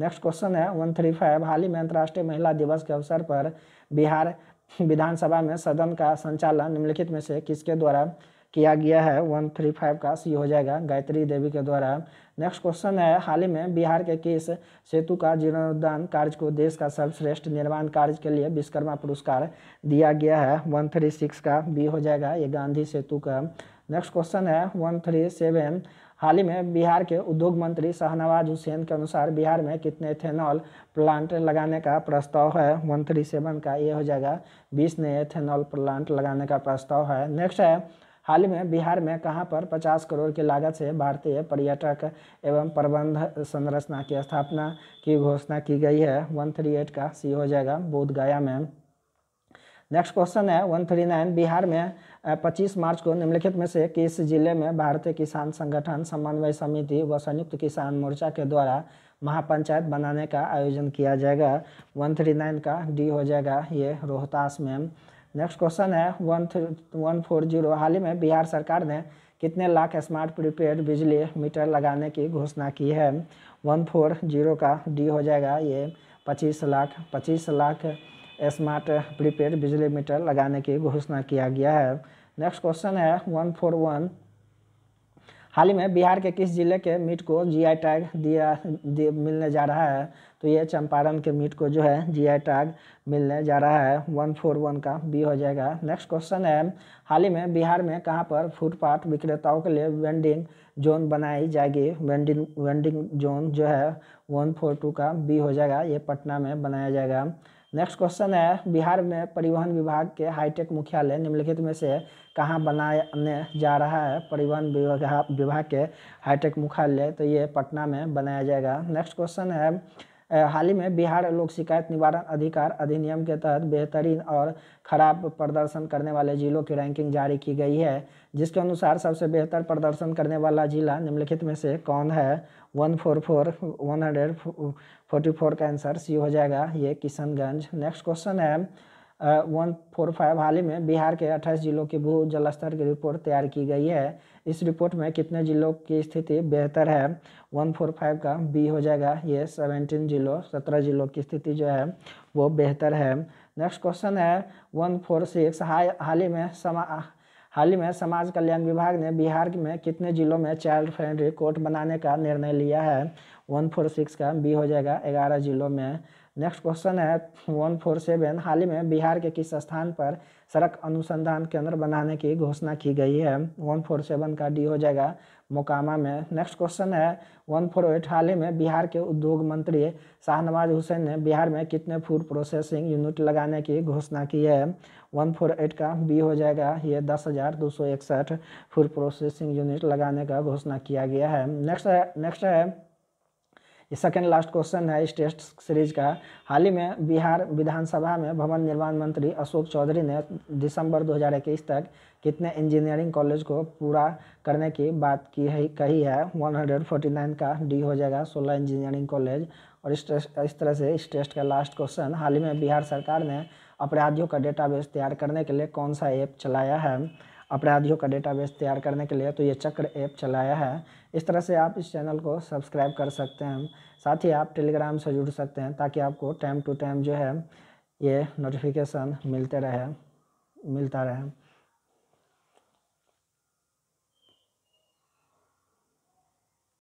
S1: नेक्स्ट क्वेश्चन है वन थ्री फाइव हाल ही में अंतर्राष्ट्रीय महिला दिवस के अवसर पर बिहार विधानसभा में सदन का संचालन निम्नलिखित में से किसके द्वारा किया गया है वन थ्री फाइव का सी हो जाएगा गायत्री देवी के द्वारा नेक्स्ट क्वेश्चन है हाल ही में बिहार के किस सेतु का जीर्णोद्धान कार्य को देश का सर्वश्रेष्ठ निर्माण कार्य के लिए विश्वकर्मा पुरस्कार दिया गया है वन थ्री सिक्स का बी हो जाएगा ये गांधी सेतु का नेक्स्ट क्वेश्चन है वन थ्री सेवन हाल ही में बिहार के उद्योग मंत्री शाहनवाज हुसैन के अनुसार बिहार में कितने एथेनॉल प्लांट लगाने का प्रस्ताव है वन थ्री सेवन का ये हो जाएगा बीस नए एथेनॉल प्लांट लगाने का प्रस्ताव है नेक्स्ट है हाल ही में बिहार में कहां पर 50 करोड़ की लागत से भारतीय पर्यटक एवं प्रबंध संरचना की स्थापना की घोषणा की गई है वन का सी हो जाएगा बोधगया में नेक्स्ट क्वेश्चन है वन नाइन बिहार में पच्चीस मार्च को निम्नलिखित में से किस जिले में भारतीय किसान संगठन समन्वय समिति व संयुक्त किसान मोर्चा के द्वारा महापंचायत बनाने का आयोजन किया जाएगा वन नाइन का डी हो जाएगा ये रोहतास में नेक्स्ट क्वेश्चन है वन वन फोर जीरो हाल ही में बिहार सरकार ने कितने लाख स्मार्ट प्रीपेड बिजली मीटर लगाने की घोषणा की है वन फोर जीरो का डी हो जाएगा ये पच्चीस लाख पच्चीस लाख स्मार्ट प्रीपेड बिजली मीटर लगाने की घोषणा किया गया है नेक्स्ट क्वेश्चन है वन फोर वन हाल ही में बिहार के किस जिले के मीट को जीआई टैग दिया दि, मिलने जा रहा है तो ये चंपारण के मीट को जो है जीआई टैग मिलने जा रहा है वन फोर वन का बी हो जाएगा नेक्स्ट क्वेश्चन है हाल ही में बिहार में कहाँ पर फुटपाथ विक्रेताओं के लिए वेंडिंग जोन बनाई जाएगी वेंडिंग वेंडिंग जोन जो है वन फोर टू का बी हो जाएगा ये पटना में बनाया जाएगा नेक्स्ट क्वेश्चन है बिहार में परिवहन विभाग के हाईटेक मुख्यालय निम्नलिखित में से कहाँ बनाने जा रहा है परिवहन विभाग विभाग के हाईटेक मुख्यालय तो ये पटना में बनाया जाएगा नेक्स्ट क्वेश्चन है हाल ही में बिहार लोक शिकायत निवारण अधिकार अधिनियम के तहत बेहतरीन और खराब प्रदर्शन करने वाले जिलों की रैंकिंग जारी की गई है जिसके अनुसार सबसे बेहतर प्रदर्शन करने वाला जिला निम्नलिखित में से कौन है one four four one hundred forty four का आंसर सी हो जाएगा ये किशनगंज नेक्स्ट क्वेश्चन है वन फोर फाइव हाल ही में बिहार के अट्ठाईस जिलों की भू जल स्तर की रिपोर्ट तैयार की गई है इस रिपोर्ट में कितने जिलों की स्थिति बेहतर है वन फोर फाइव का बी हो जाएगा ये सेवेंटीन जिलों सत्रह जिलों की स्थिति जो है वो बेहतर है नेक्स्ट क्वेश्चन है वन फोर सिक्स हाल ही में समा हाल ही में समाज कल्याण विभाग ने बिहार में कितने जिलों में चाइल्ड फ्रेंडली कोर्ट बनाने का निर्णय लिया है वन फोर सिक्स का बी हो जाएगा ग्यारह जिलों में नेक्स्ट क्वेश्चन है वन फोर सेवन हाल ही में बिहार के किस स्थान पर सड़क अनुसंधान केंद्र बनाने की घोषणा की गई है वन फोर सेवन का डी हो जाएगा मोकामा में नेक्स्ट क्वेश्चन है वन फोर एट हाल ही में बिहार के उद्योग मंत्री शाहनवाज हुसैन ने बिहार में कितने फूड प्रोसेसिंग यूनिट लगाने की घोषणा की है वन फोर एट का बी हो जाएगा ये दस हज़ार दो सौ इकसठ फूड प्रोसेसिंग यूनिट लगाने का घोषणा किया गया है नेक्स्ट है नेक्स्ट है ये सेकेंड लास्ट क्वेश्चन है इस टेस्ट सीरीज का हाल ही में बिहार विधानसभा में भवन निर्माण मंत्री अशोक चौधरी ने दिसंबर 2021 तक कितने इंजीनियरिंग कॉलेज को पूरा करने की बात की है कही है 149 का डी हो जाएगा 16 इंजीनियरिंग कॉलेज और इस इस तरह से इस टेस्ट का लास्ट क्वेश्चन हाल ही में बिहार सरकार ने अपराधियों का डेटाबेस तैयार करने के लिए कौन सा ऐप चलाया है अपराधियों का डेटाबेस तैयार करने के लिए तो ये चक्र ऐप चलाया है इस तरह से आप इस चैनल को सब्सक्राइब कर सकते हैं साथ ही आप टेलीग्राम से जुड़ सकते हैं ताकि आपको टाइम टू टाइम जो है ये नोटिफिकेशन मिलते रहे मिलता रहे